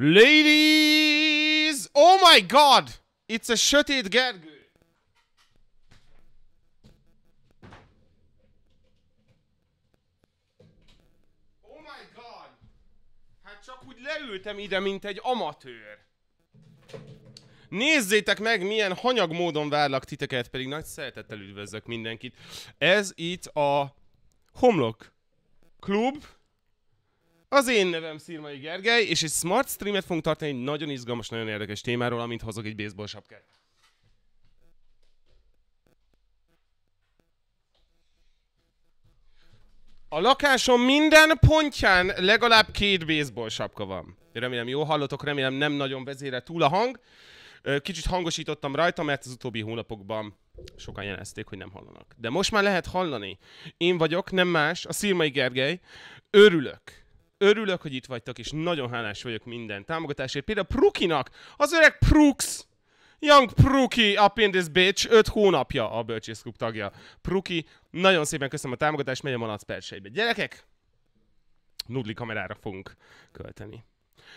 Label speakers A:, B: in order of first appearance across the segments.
A: Ladies! Oh my god! It's a sötét Gergő! Oh my god! Hát csak úgy leültem ide, mint egy amatőr. Nézzétek meg, milyen hanyag módon várlak titeket, pedig nagy szeretettel üdvözlök mindenkit. Ez itt a Homlok Klub az én nevem Szirmai Gergely, és egy smart streamet fogunk tartani egy nagyon izgalmas, nagyon érdekes témáról, amint hozok egy baseball sapkát. A lakásom minden pontján legalább két baseball sapka van. Remélem jó hallotok, remélem nem nagyon vezére túl a hang. Kicsit hangosítottam rajta, mert az utóbbi hónapokban sokan jelezték, hogy nem hallanak. De most már lehet hallani. Én vagyok, nem más, a Szirmai Gergely. Örülök, Örülök, hogy itt vagytok, és nagyon hálás vagyok minden támogatásért. Például Prukinak, az öreg Prux, Young Pruki up in this bitch, 5 hónapja a Bölcsész Klub tagja. Pruki, nagyon szépen köszönöm a támogatást, megy a malac perseibe. Gyerekek, nudli kamerára fogunk költeni.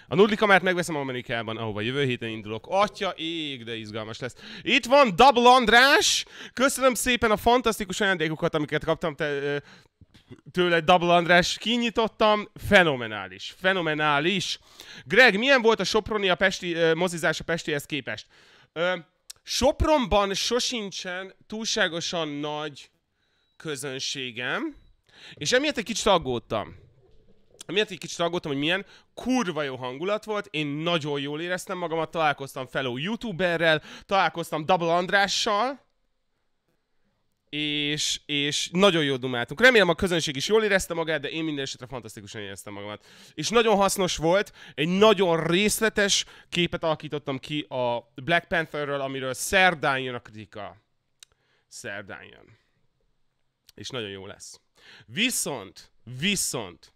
A: A nudli kamerát megveszem Amerikában, ahova jövő héten indulok. Atya ég, de izgalmas lesz. Itt van Double András! Köszönöm szépen a fantasztikus ajándékokat, amiket kaptam. Te, tőle Double András kinyitottam, fenomenális, fenomenális. Greg, milyen volt a Soproni a Pesti, uh, mozizás a Pestihez képest? Ö, Sopronban sosincsen túlságosan nagy közönségem, és emiatt egy kicsit aggódtam. Emiatt egy kicsit aggódtam, hogy milyen kurva jó hangulat volt, én nagyon jól éreztem magamat, találkoztam fellow youtuberrel, találkoztam Double Andrással, és, és nagyon jól dumáltunk. Remélem a közönség is jól érezte magát, de én minden esetre fantasztikusan éreztem magamat. És nagyon hasznos volt, egy nagyon részletes képet alakítottam ki a Black Pantherről, amiről szerdán jön a kritika. Szerdán jön. És nagyon jó lesz. Viszont, viszont,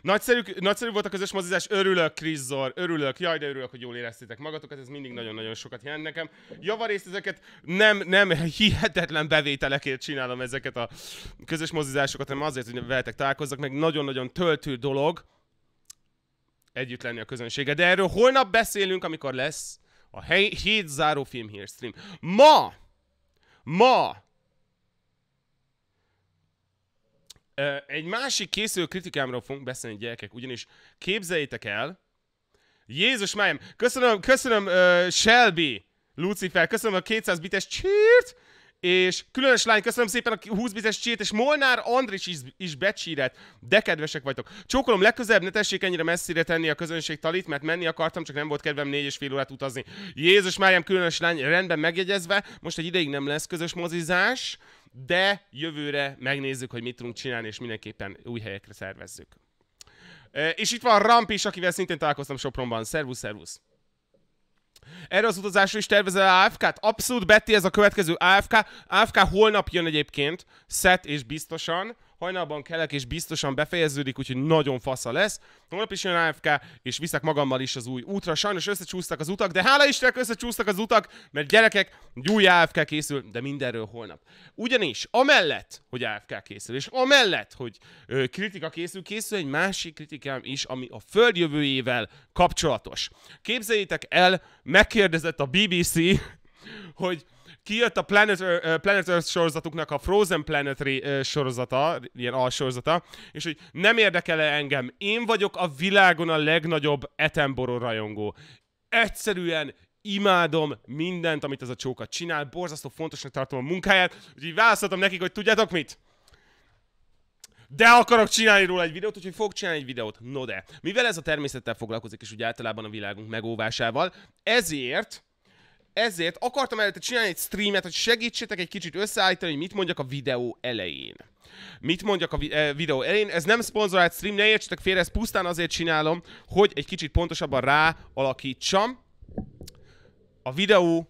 A: Nagyszerű, nagyszerű volt a közös mozizás, örülök, Krizzor, örülök, jaj, de örülök, hogy jól éreztétek magatokat, ez mindig nagyon-nagyon sokat jelent nekem. Javarészt ezeket nem, nem hihetetlen bevételekért csinálom ezeket a közös mozizásokat, hanem azért, hogy veletek találkozzak, meg nagyon-nagyon töltő dolog együtt lenni a közönsége. De erről holnap beszélünk, amikor lesz a hét záró hírstream. Ma! Ma! Egy másik készülő kritikámról fogunk beszélni, gyerekek, ugyanis képzeljétek el, Jézus Májem, köszönöm, köszönöm uh, Shelby, Lucifer, köszönöm a 200 bites csírt, és különös lány, köszönöm szépen a 20 bizes csét, és Molnár Andris is, is becsíret. De kedvesek vagytok. Csókolom, legközelebb ne tessék ennyire messzire tenni a közönség talit, mert menni akartam, csak nem volt kedvem négy és fél órát utazni. Jézus Máriam, különös lány, rendben megjegyezve, most egy ideig nem lesz közös mozizás, de jövőre megnézzük, hogy mit tudunk csinálni, és mindenképpen új helyekre szervezzük. És itt van Ramp is, akivel szintén találkoztam Sopronban. Szervusz, szervusz! Erre az utazásra is tervezel AFK-t? Abszolút, Betty, ez a következő AFK. AFK holnap jön egyébként, szet és biztosan hajnalban kelek, és biztosan befejeződik, úgyhogy nagyon fasza lesz. Holnap is jön AFK, és viszek magammal is az új útra. Sajnos összecsúsztak az utak, de hála Istennek összecsúsztak az utak, mert gyerekek, egy új AFK készül, de mindenről holnap. Ugyanis, amellett, hogy AFK készül, és amellett, hogy ö, kritika készül, készül egy másik kritikám is, ami a föld jövőjével kapcsolatos. Képzeljétek el, megkérdezett a BBC, hogy kijött a Planet, Earth, Planet Earth sorozatuknak a Frozen Planet sorozata, ilyen alsorozata, és hogy nem érdekel -e engem, én vagyok a világon a legnagyobb Etenboró rajongó. Egyszerűen imádom mindent, amit ez a csóka csinál, borzasztó fontosnak tartom a munkáját, úgyhogy választhatom nekik, hogy tudjátok mit? de akarok csinálni róla egy videót, úgyhogy fog csinálni egy videót. No de, mivel ez a természettel foglalkozik, és úgy általában a világunk megóvásával, ezért ezért akartam előtte csinálni egy streamet, hogy segítsétek egy kicsit összeállítani, hogy mit mondjak a videó elején. Mit mondjak a eh, videó elején? Ez nem szponzorált stream, ne értsetek félre, ezt pusztán azért csinálom, hogy egy kicsit pontosabban rá alakítsam a videó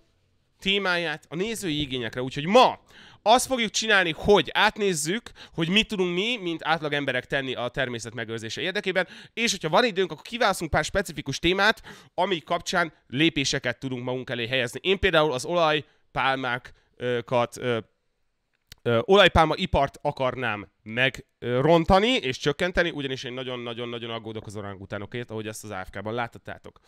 A: témáját a nézői igényekre. Úgyhogy ma azt fogjuk csinálni, hogy átnézzük, hogy mit tudunk mi, mint átlag emberek tenni a természet megőrzése érdekében, és hogyha van időnk, akkor kiválasztunk pár specifikus témát, ami kapcsán lépéseket tudunk magunk elé helyezni. Én például az olajpálmákat olajpálma ipart akarnám megrontani és csökkenteni, ugyanis én nagyon-nagyon-nagyon aggódok az orangutánokért, ahogy ezt az AFK-ban láttátok.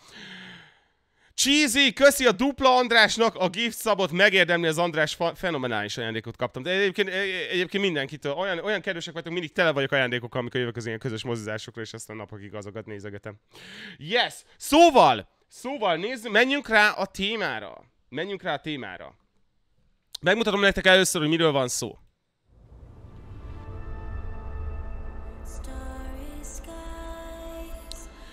A: Cheesy, köszi a dupla Andrásnak, a gift szabot megérdemli az András, fenomenális ajándékot kaptam. De egyébként, e- e- egyébként mindenkitől, olyan, olyan kedvesek vagytok, mindig tele vagyok ajándékokkal, amikor jövök az ilyen közös mozizásokra, és aztán napokig azokat nézegetem. Yes! Szóval, szóval nézzük, menjünk rá a témára. Menjünk rá a témára. Megmutatom nektek először, hogy miről van szó.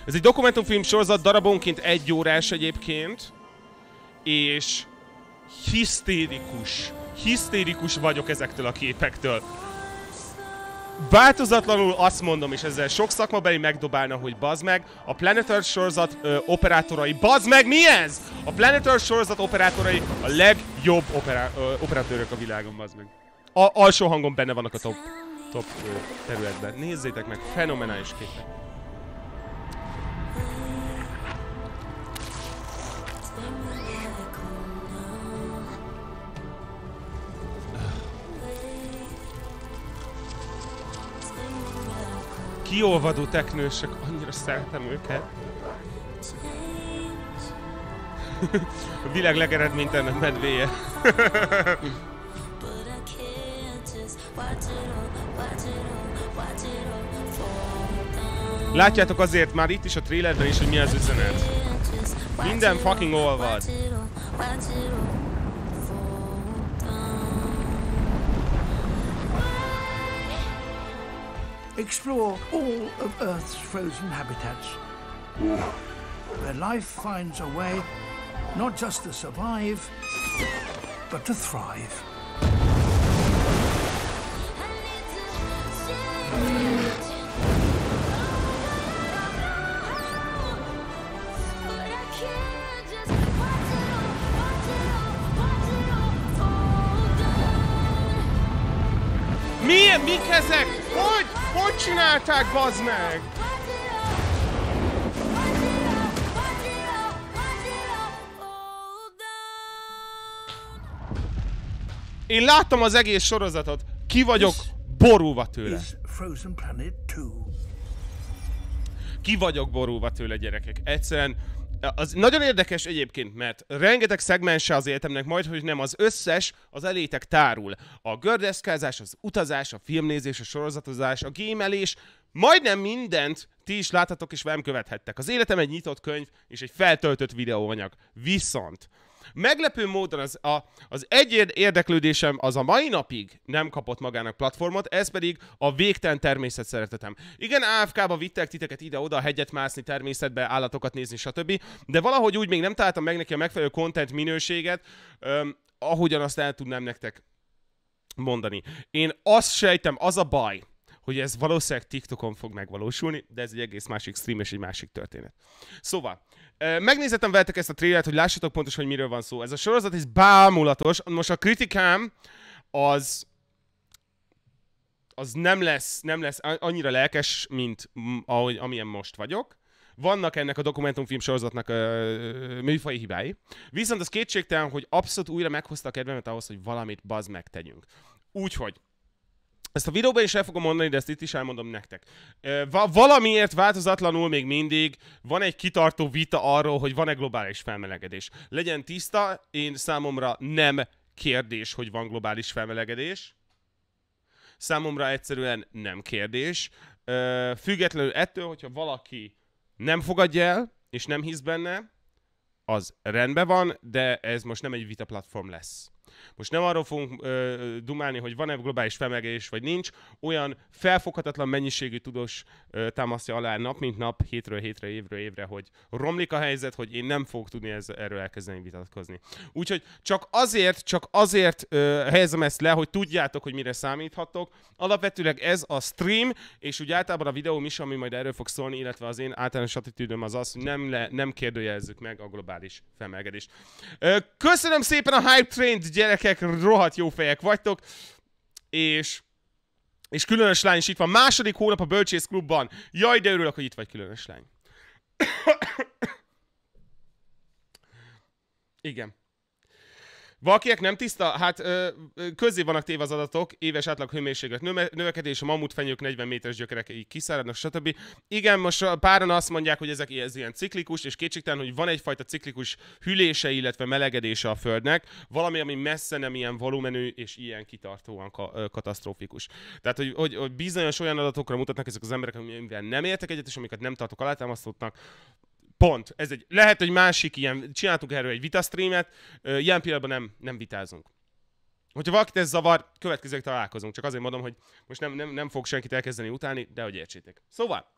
A: Ez egy dokumentumfilm sorozat, darabonként egy órás egyébként, és hisztérikus, hisztérikus vagyok ezektől a képektől. Változatlanul azt mondom, és ezzel sok szakmabeli megdobálna, hogy bazd meg, a Planet Earth sorozat ö, operátorai, bazd meg, mi ez? A Planet Earth sorozat operátorai a legjobb opera, ö, operatőrök a világon, bazd meg. A, alsó hangon benne vannak a top, top ö, területben. Nézzétek meg, fenomenális képek. kiolvadó teknősök, annyira szeretem őket. A világ legeredménytelenebb medvéje. Látjátok azért már itt is a trailerben is, hogy mi az üzenet. Minden fucking olvad. explore all of Earth's frozen habitats, where life finds a way not just to survive, but to thrive. Mia Mikazek csinálták, bazd meg! Én láttam az egész sorozatot. Ki vagyok borúva tőle. Ki vagyok borúva tőle, gyerekek. Egyszerűen az nagyon érdekes egyébként, mert rengeteg szegmense az életemnek, majd hogy nem az összes, az elétek tárul. A gördeszkázás, az utazás, a filmnézés, a sorozatozás, a gémelés, majdnem mindent ti is láthatok és velem követhettek. Az életem egy nyitott könyv és egy feltöltött videóanyag. Viszont Meglepő módon az, a, az egy érdeklődésem az a mai napig nem kapott magának platformot, ez pedig a végtelen természet szeretetem. Igen, AFK-ba vittek titeket ide-oda, hegyet mászni, természetbe, állatokat nézni, stb. De valahogy úgy még nem találtam meg neki a megfelelő content minőséget, öm, ahogyan azt el tudnám nektek mondani. Én azt sejtem, az a baj, hogy ez valószínűleg TikTokon fog megvalósulni, de ez egy egész másik stream és egy másik történet. Szóval, Megnézettem veletek ezt a trélet, hogy lássatok pontosan, hogy miről van szó. Ez a sorozat is bámulatos. Most a kritikám az az nem lesz, nem lesz annyira lelkes, mint ahogy, amilyen most vagyok. Vannak ennek a dokumentumfilm sorozatnak ö, műfai hibái. Viszont az kétségtelen, hogy abszolút újra meghozta a kedvemet ahhoz, hogy valamit bazd meg tegyünk. Úgyhogy ezt a videóban is el fogom mondani, de ezt itt is elmondom nektek. Valamiért változatlanul még mindig van egy kitartó vita arról, hogy van-e globális felmelegedés. Legyen tiszta, én számomra nem kérdés, hogy van globális felmelegedés. Számomra egyszerűen nem kérdés. Függetlenül ettől, hogyha valaki nem fogadja el, és nem hisz benne, az rendben van, de ez most nem egy vita platform lesz. Most nem arról fogunk ö, dumálni, hogy van-e globális felmelegedés, vagy nincs. Olyan felfoghatatlan mennyiségű tudós ö, támasztja alá nap, mint nap, hétről hétre, évről évre, hogy romlik a helyzet, hogy én nem fogok tudni ez, erről elkezdeni vitatkozni. Úgyhogy csak azért, csak azért ö, helyezem ezt le, hogy tudjátok, hogy mire számíthatok. Alapvetőleg ez a stream, és úgy általában a videó is, ami majd erről fog szólni, illetve az én általános attitűdöm az az, hogy nem, le, nem kérdőjelezzük meg a globális felmelegedést. Köszönöm szépen a Hype Train-t, gyerekek, rohadt jó fejek vagytok, és és különös lány is itt van. Második hónap a Bölcsész Klubban. Jaj, de örülök, hogy itt vagy, különös lány. Igen. Valakinek nem tiszta, hát közé vannak téve az adatok, éves átlag hőmérséklet növekedés, a mamutfenyők 40 méteres gyökerek így kiszáradnak, stb. Igen, most páran azt mondják, hogy ezek ez ilyen ciklikus, és kétségtelen, hogy van egyfajta ciklikus hülése, illetve melegedése a Földnek, valami, ami messze nem ilyen volumenű és ilyen kitartóan ka- katasztrófikus. Tehát, hogy, hogy, hogy bizonyos olyan adatokra mutatnak ezek az emberek, amivel nem értek egyet, és amiket nem tartok alátámasztottnak, Pont. Ez egy, lehet hogy másik ilyen, csináltunk erről egy streamet, ilyen pillanatban nem, nem vitázunk. Hogyha valakit ez zavar, következők találkozunk. Csak azért mondom, hogy most nem, nem, nem fog senkit elkezdeni utálni, de hogy értsétek. Szóval,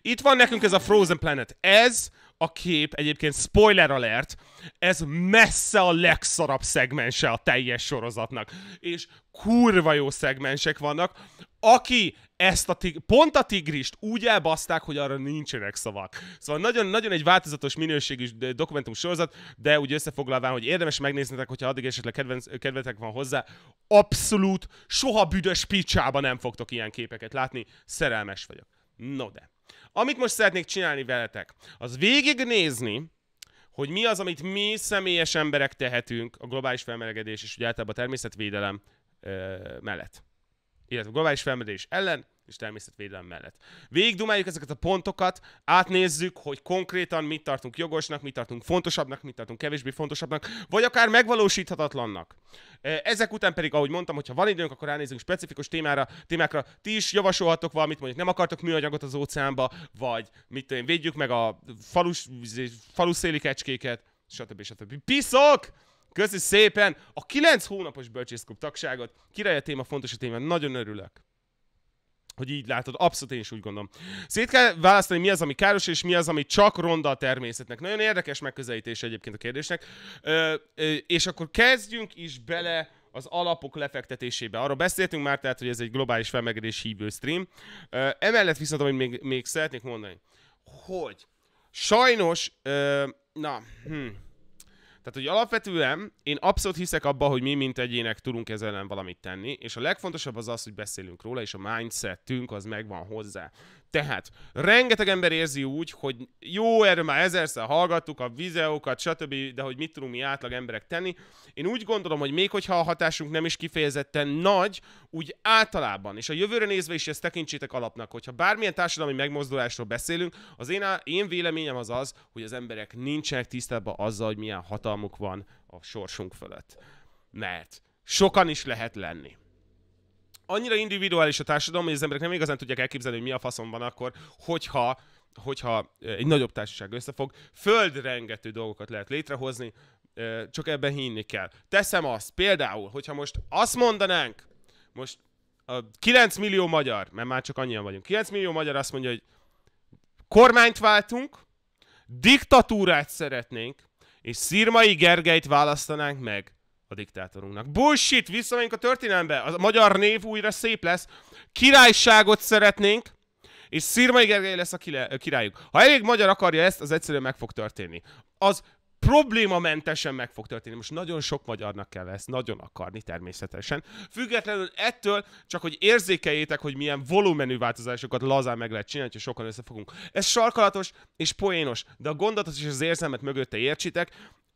A: itt van nekünk ez a Frozen Planet. Ez a kép, egyébként spoiler alert, ez messze a legszarabb szegmense a teljes sorozatnak. És kurva jó szegmensek vannak. Aki ezt a tig- pont a tigrist úgy elbaszták, hogy arra nincsenek szavak. Szóval nagyon-nagyon egy változatos minőségű dokumentum sorozat, de úgy összefoglalván, hogy érdemes megnéznetek, hogyha addig esetleg kedvenc, kedvetek van hozzá, abszolút soha büdös picsába nem fogtok ilyen képeket látni, szerelmes vagyok. No de. Amit most szeretnék csinálni veletek, az végignézni, hogy mi az, amit mi személyes emberek tehetünk a globális felmelegedés és úgy általában a természetvédelem ö, mellett illetve globális felmelegedés ellen, és természetvédelem mellett. Végigdumáljuk ezeket a pontokat, átnézzük, hogy konkrétan mit tartunk jogosnak, mit tartunk fontosabbnak, mit tartunk kevésbé fontosabbnak, vagy akár megvalósíthatatlannak. E, ezek után pedig, ahogy mondtam, hogyha van időnk, akkor ránézünk specifikus témára, témákra. Ti is javasolhatok valamit, mondjuk nem akartok műanyagot az óceánba, vagy mit tudom, védjük meg a falus, izé, falus kecskéket, stb. stb. Piszok! Köszi szépen a 9 hónapos bölcsészkup tagságot. Király a téma, fontos a téma, nagyon örülök hogy így látod, abszolút én is úgy gondolom. Szét kell választani, mi az, ami káros, és mi az, ami csak ronda a természetnek. Nagyon érdekes megközelítés egyébként a kérdésnek. Ö, ö, és akkor kezdjünk is bele az alapok lefektetésébe. Arról beszéltünk már, tehát, hogy ez egy globális felmegedés hívő stream. Ö, emellett viszont, amit még, még szeretnék mondani, hogy sajnos, ö, na, hm, tehát, hogy alapvetően én abszolút hiszek abba, hogy mi, mint egyének tudunk ezzel ellen valamit tenni, és a legfontosabb az az, hogy beszélünk róla, és a mindsetünk az megvan hozzá. Tehát rengeteg ember érzi úgy, hogy jó, erről már ezerszer hallgattuk a videókat, stb., de hogy mit tudunk mi átlag emberek tenni. Én úgy gondolom, hogy még hogyha a hatásunk nem is kifejezetten nagy, úgy általában, és a jövőre nézve is ezt tekintsétek alapnak, hogyha bármilyen társadalmi megmozdulásról beszélünk, az én, én véleményem az az, hogy az emberek nincsenek tisztában azzal, hogy milyen hatalmuk van a sorsunk fölött. Mert sokan is lehet lenni annyira individuális a társadalom, hogy az emberek nem igazán tudják elképzelni, hogy mi a faszom van akkor, hogyha hogyha egy nagyobb társaság összefog, földrengető dolgokat lehet létrehozni, csak ebben hinni kell. Teszem azt, például, hogyha most azt mondanánk, most a 9 millió magyar, mert már csak annyian vagyunk, 9 millió magyar azt mondja, hogy kormányt váltunk, diktatúrát szeretnénk, és Szirmai Gergelyt választanánk meg a diktátorunknak. Bullshit, visszamegyünk a történelembe. A magyar név újra szép lesz. Királyságot szeretnénk, és Szirmai Gergely lesz a királyuk. Ha elég magyar akarja ezt, az egyszerűen meg fog történni. Az problémamentesen meg fog történni. Most nagyon sok magyarnak kell ezt nagyon akarni természetesen. Függetlenül ettől, csak hogy érzékeljétek, hogy milyen volumenű változásokat lazán meg lehet csinálni, ha sokan összefogunk. Ez sarkalatos és poénos, de a gondot és az érzelmet mögötte értsétek,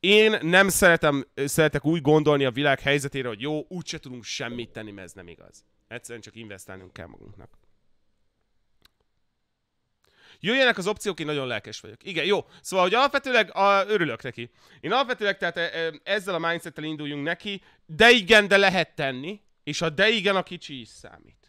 A: én nem szeretem, szeretek úgy gondolni a világ helyzetére, hogy jó, úgyse tudunk semmit tenni, mert ez nem igaz. Egyszerűen csak investálnunk kell magunknak. Jöjjenek az opciók, én nagyon lelkes vagyok. Igen, jó. Szóval, hogy alapvetőleg a, örülök neki. Én alapvetőleg tehát e, e, ezzel a mindsettel induljunk neki, de igen, de lehet tenni, és a de igen a kicsi is számít.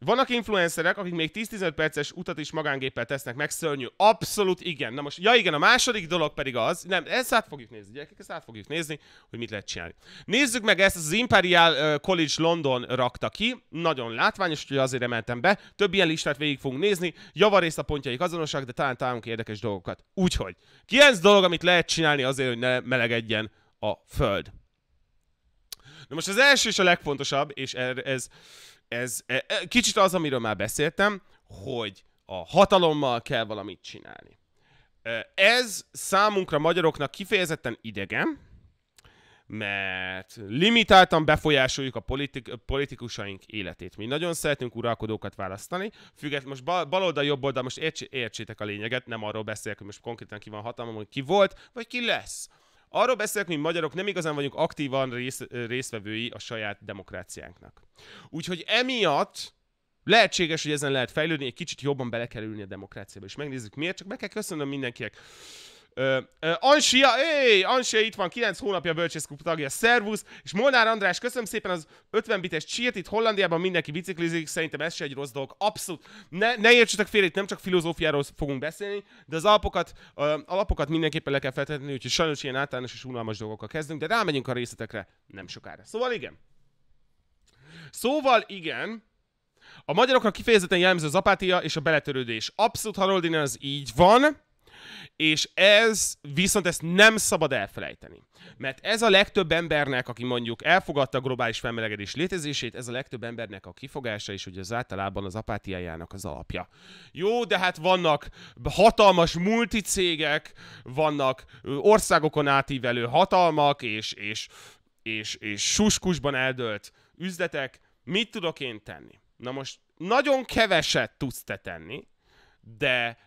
A: Vannak influencerek, akik még 10-15 perces utat is magángéppel tesznek meg, szörnyű. Abszolút igen. Na most, ja igen, a második dolog pedig az, nem, ezt át fogjuk nézni, gyerekek, ezt át fogjuk nézni, hogy mit lehet csinálni. Nézzük meg ezt, az Imperial College London rakta ki, nagyon látványos, hogy azért emeltem be. Több ilyen listát végig fogunk nézni, javarészt a pontjaik azonosak, de talán találunk érdekes dolgokat. Úgyhogy, kilenc dolog, amit lehet csinálni azért, hogy ne melegedjen a föld. Na most az első és a legfontosabb, és er, ez, ez ez e, e, kicsit az, amiről már beszéltem, hogy a hatalommal kell valamit csinálni. E, ez számunkra, magyaroknak kifejezetten idegen, mert limitáltan befolyásoljuk a politik- politikusaink életét. Mi nagyon szeretünk uralkodókat választani, függetlenül most bal, baloldal, jobb oldal, most értsétek a lényeget, nem arról beszélek, hogy most konkrétan ki van hatalmam, hogy ki volt, vagy ki lesz. Arról beszélek, hogy magyarok nem igazán vagyunk aktívan rész, részvevői a saját demokráciánknak. Úgyhogy emiatt lehetséges, hogy ezen lehet fejlődni, egy kicsit jobban belekerülni a demokráciába. És megnézzük miért, csak meg kell köszönnöm mindenkinek. Ansia, éj, Ansia itt van, 9 hónapja bölcsészkup tagja, szervusz, és Molnár András, köszönöm szépen az 50 bites csírt, itt Hollandiában mindenki biciklizik, szerintem ez se egy rossz dolog, abszolút, ne, ne értsetek félre, itt nem csak filozófiáról fogunk beszélni, de az alapokat, ö, alapokat mindenképpen le kell feltetni, úgyhogy sajnos ilyen általános és unalmas dolgokkal kezdünk, de rámegyünk a részletekre nem sokára. Szóval igen. Szóval igen, a magyarokra kifejezetten jellemző az apátia és a beletörődés. Abszolút Haroldin az így van és ez viszont ezt nem szabad elfelejteni. Mert ez a legtöbb embernek, aki mondjuk elfogadta a globális felmelegedés létezését, ez a legtöbb embernek a kifogása, is, hogy az általában az apátiájának az alapja. Jó, de hát vannak hatalmas multicégek, vannak országokon átívelő hatalmak, és, és, és, és suskusban eldölt üzletek. Mit tudok én tenni? Na most nagyon keveset tudsz te tenni, de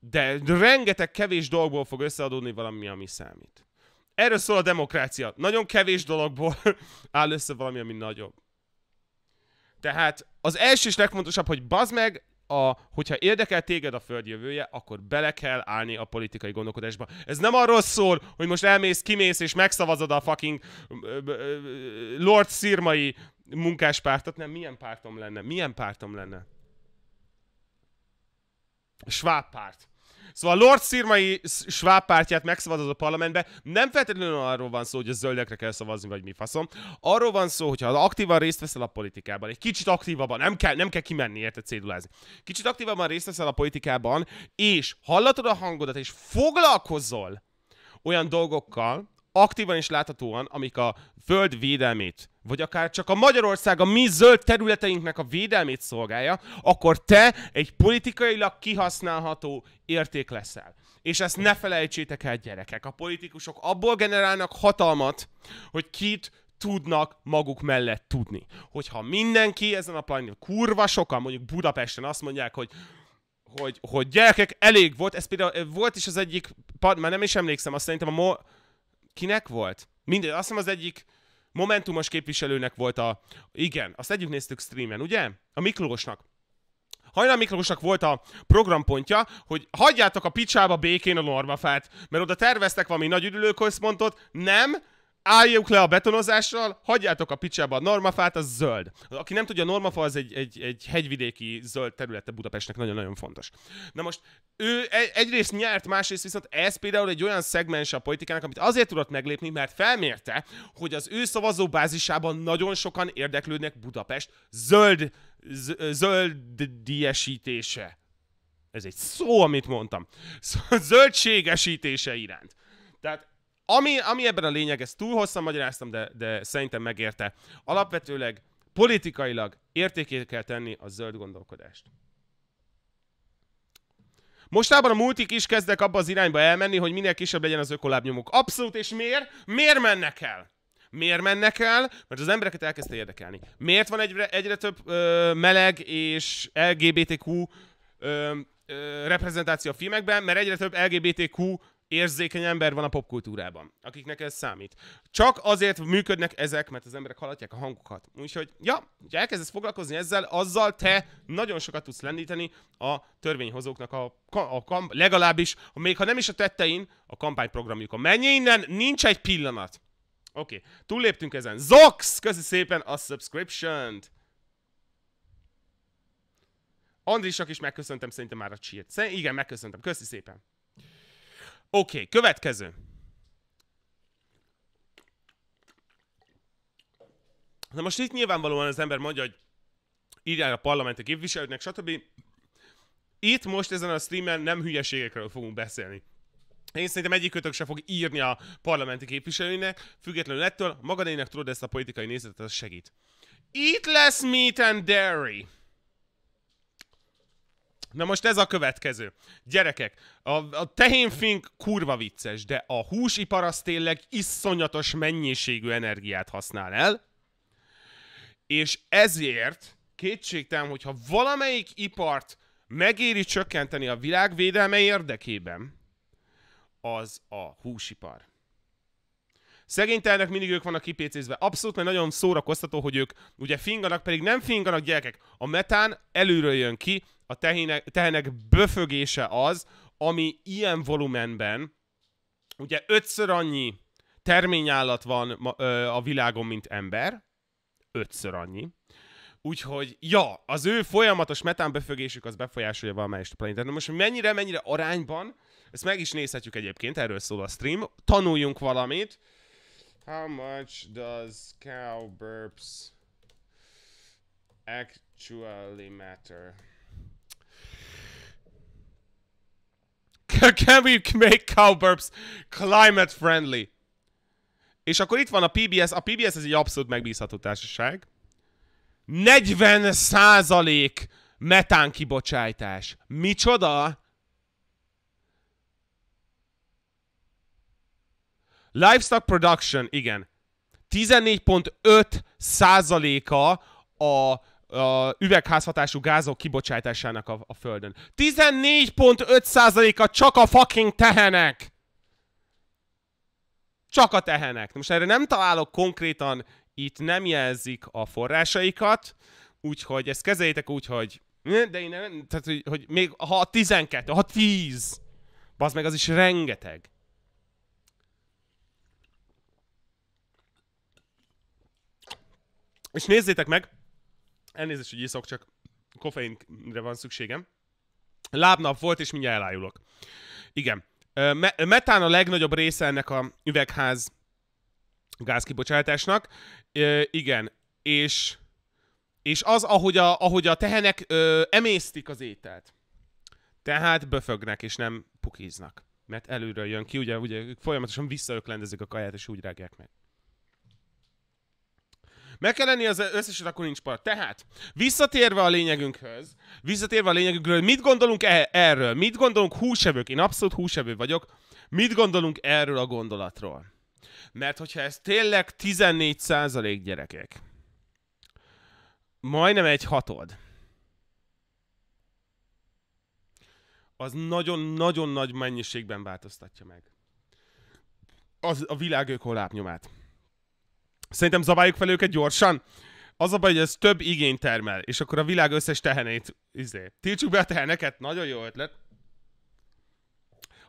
A: de rengeteg kevés dolgból fog összeadódni valami, ami számít. Erről szól a demokrácia. Nagyon kevés dologból áll össze valami, ami nagyobb. Tehát az első és legfontosabb, hogy bazd meg, a, hogyha érdekel téged a föld jövője, akkor bele kell állni a politikai gondolkodásba. Ez nem arról szól, hogy most elmész, kimész és megszavazod a fucking Lord Szirmai munkáspártot, nem milyen pártom lenne, milyen pártom lenne. Schwab párt. Szóval Lord Szirmai Schwab pártját megszavazod a parlamentbe. Nem feltétlenül arról van szó, hogy a zöldekre kell szavazni, vagy mi faszom. Arról van szó, hogyha aktívan részt veszel a politikában, egy kicsit aktívabban, nem kell, nem kell kimenni, érted, cédulázni. Kicsit aktívabban részt veszel a politikában, és hallatod a hangodat, és foglalkozol olyan dolgokkal, aktívan és láthatóan, amik a föld védelmét, vagy akár csak a Magyarország a mi zöld területeinknek a védelmét szolgálja, akkor te egy politikailag kihasználható érték leszel. És ezt ne felejtsétek el, gyerekek. A politikusok abból generálnak hatalmat, hogy kit tudnak maguk mellett tudni. Hogyha mindenki ezen a planeten, kurva sokan, mondjuk Budapesten azt mondják, hogy hogy, hogy gyerekek, elég volt, ez például eh, volt is az egyik, pad, már nem is emlékszem, azt szerintem a Mo- kinek volt? Mindegy, azt hiszem az egyik Momentumos képviselőnek volt a... Igen, azt együtt néztük streamen, ugye? A Miklósnak. Hajnal Miklósnak volt a programpontja, hogy hagyjátok a picsába békén a normafát, mert oda terveztek valami nagy üdülőközpontot, nem, álljunk le a betonozással, hagyjátok a picsába a normafát, az zöld. Aki nem tudja, a normafa az egy, egy, egy hegyvidéki zöld területe Budapestnek nagyon-nagyon fontos. Na most ő e, egyrészt nyert, másrészt viszont ez például egy olyan szegmens a politikának, amit azért tudott meglépni, mert felmérte, hogy az ő szavazóbázisában nagyon sokan érdeklődnek Budapest zöld, zöld diesítése. Ez egy szó, amit mondtam. Zöldségesítése iránt. Tehát ami, ami ebben a lényeg, ezt túl hosszan magyaráztam, de, de szerintem megérte. Alapvetőleg politikailag értéké kell tenni a zöld gondolkodást. Mostában a multik is kezdek abba az irányba elmenni, hogy minél kisebb legyen az ökolábnyomuk. Abszolút, és miért? Miért mennek el? Miért mennek el? Mert az embereket elkezdte érdekelni. Miért van egyre, egyre több ö, meleg és LGBTQ ö, ö, reprezentáció a filmekben? Mert egyre több LGBTQ érzékeny ember van a popkultúrában, akiknek ez számít. Csak azért működnek ezek, mert az emberek hallatják a hangokat. Úgyhogy, ja, ha elkezdesz foglalkozni ezzel, azzal te nagyon sokat tudsz lendíteni a törvényhozóknak a, a, a legalábbis, még ha nem is a tettein, a kampányprogramjukon. Menj innen, nincs egy pillanat. Oké, okay. túlléptünk ezen. Zox, köszi szépen a subscription-t. Andrisnak is megköszöntem szerintem már a csírt. igen, megköszöntem. Köszi szépen. Oké, okay, következő. Na most itt nyilvánvalóan az ember mondja, hogy írjál a parlamenti képviselőknek, stb. Itt most ezen a streamen nem hülyeségekről fogunk beszélni. Én szerintem egyikőtök se fog írni a parlamenti képviselőinek, függetlenül ettől magadének tudod ezt a politikai nézetet, az segít. Itt lesz meat and dairy. Na most ez a következő. Gyerekek, a, a tehénfink kurva vicces, de a húsipar az tényleg iszonyatos mennyiségű energiát használ el, és ezért kétségtelen, hogyha valamelyik ipart megéri csökkenteni a világvédelme érdekében, az a húsipar. Szegénytelnek mindig ők vannak kipécézve. Abszolút, mert nagyon szórakoztató, hogy ők ugye finganak, pedig nem finganak gyerekek. A metán előről jön ki, a tehének, tehenek böfögése az, ami ilyen volumenben, ugye ötször annyi terményállat van ma, ö, a világon, mint ember, ötször annyi, Úgyhogy, ja, az ő folyamatos metánbefögésük az befolyásolja valamelyest a planétát. Na most mennyire, mennyire arányban, ezt meg is nézhetjük egyébként, erről szól a stream. Tanuljunk valamit. How much does cow burps actually matter? can we make cow burps climate friendly? És akkor itt van a PBS, a PBS ez egy abszolút megbízható társaság. 40 százalék metán kibocsátás. Micsoda? Livestock production, igen. 14.5 százaléka a a üvegházhatású gázok kibocsátásának a, a Földön. 14.5%-a csak a fucking tehenek! Csak a tehenek. Most erre nem találok konkrétan, itt nem jelzik a forrásaikat, úgyhogy ezt kezeljétek úgy, hogy... De én nem, tehát, hogy, hogy még ha 12, ha 10, bazd meg, az is rengeteg. És nézzétek meg, elnézést, hogy iszok, csak koffeinre van szükségem. Lábnap volt, és mindjárt elájulok. Igen. Metán a legnagyobb része ennek a üvegház gázkibocsátásnak. Igen. És, és az, ahogy a, ahogy a tehenek ö, emésztik az ételt. Tehát böfögnek, és nem pukíznak. Mert előről jön ki, ugye, ugye folyamatosan visszaöklendezik a kaját, és úgy rágják meg. Meg kell lenni az összeset, akkor nincs para. Tehát, visszatérve a lényegünkhöz, visszatérve a lényegünkről, mit gondolunk e- erről? Mit gondolunk húsevők? Én abszolút húsevő vagyok. Mit gondolunk erről a gondolatról? Mert hogyha ez tényleg 14 százalék gyerekek, majdnem egy hatod, az nagyon-nagyon nagy mennyiségben változtatja meg az, a világ ökolábnyomát. Szerintem zabáljuk fel őket gyorsan. Az a baj, hogy ez több igény termel, és akkor a világ összes tehenét izé. Tiltsuk be a teheneket, nagyon jó ötlet.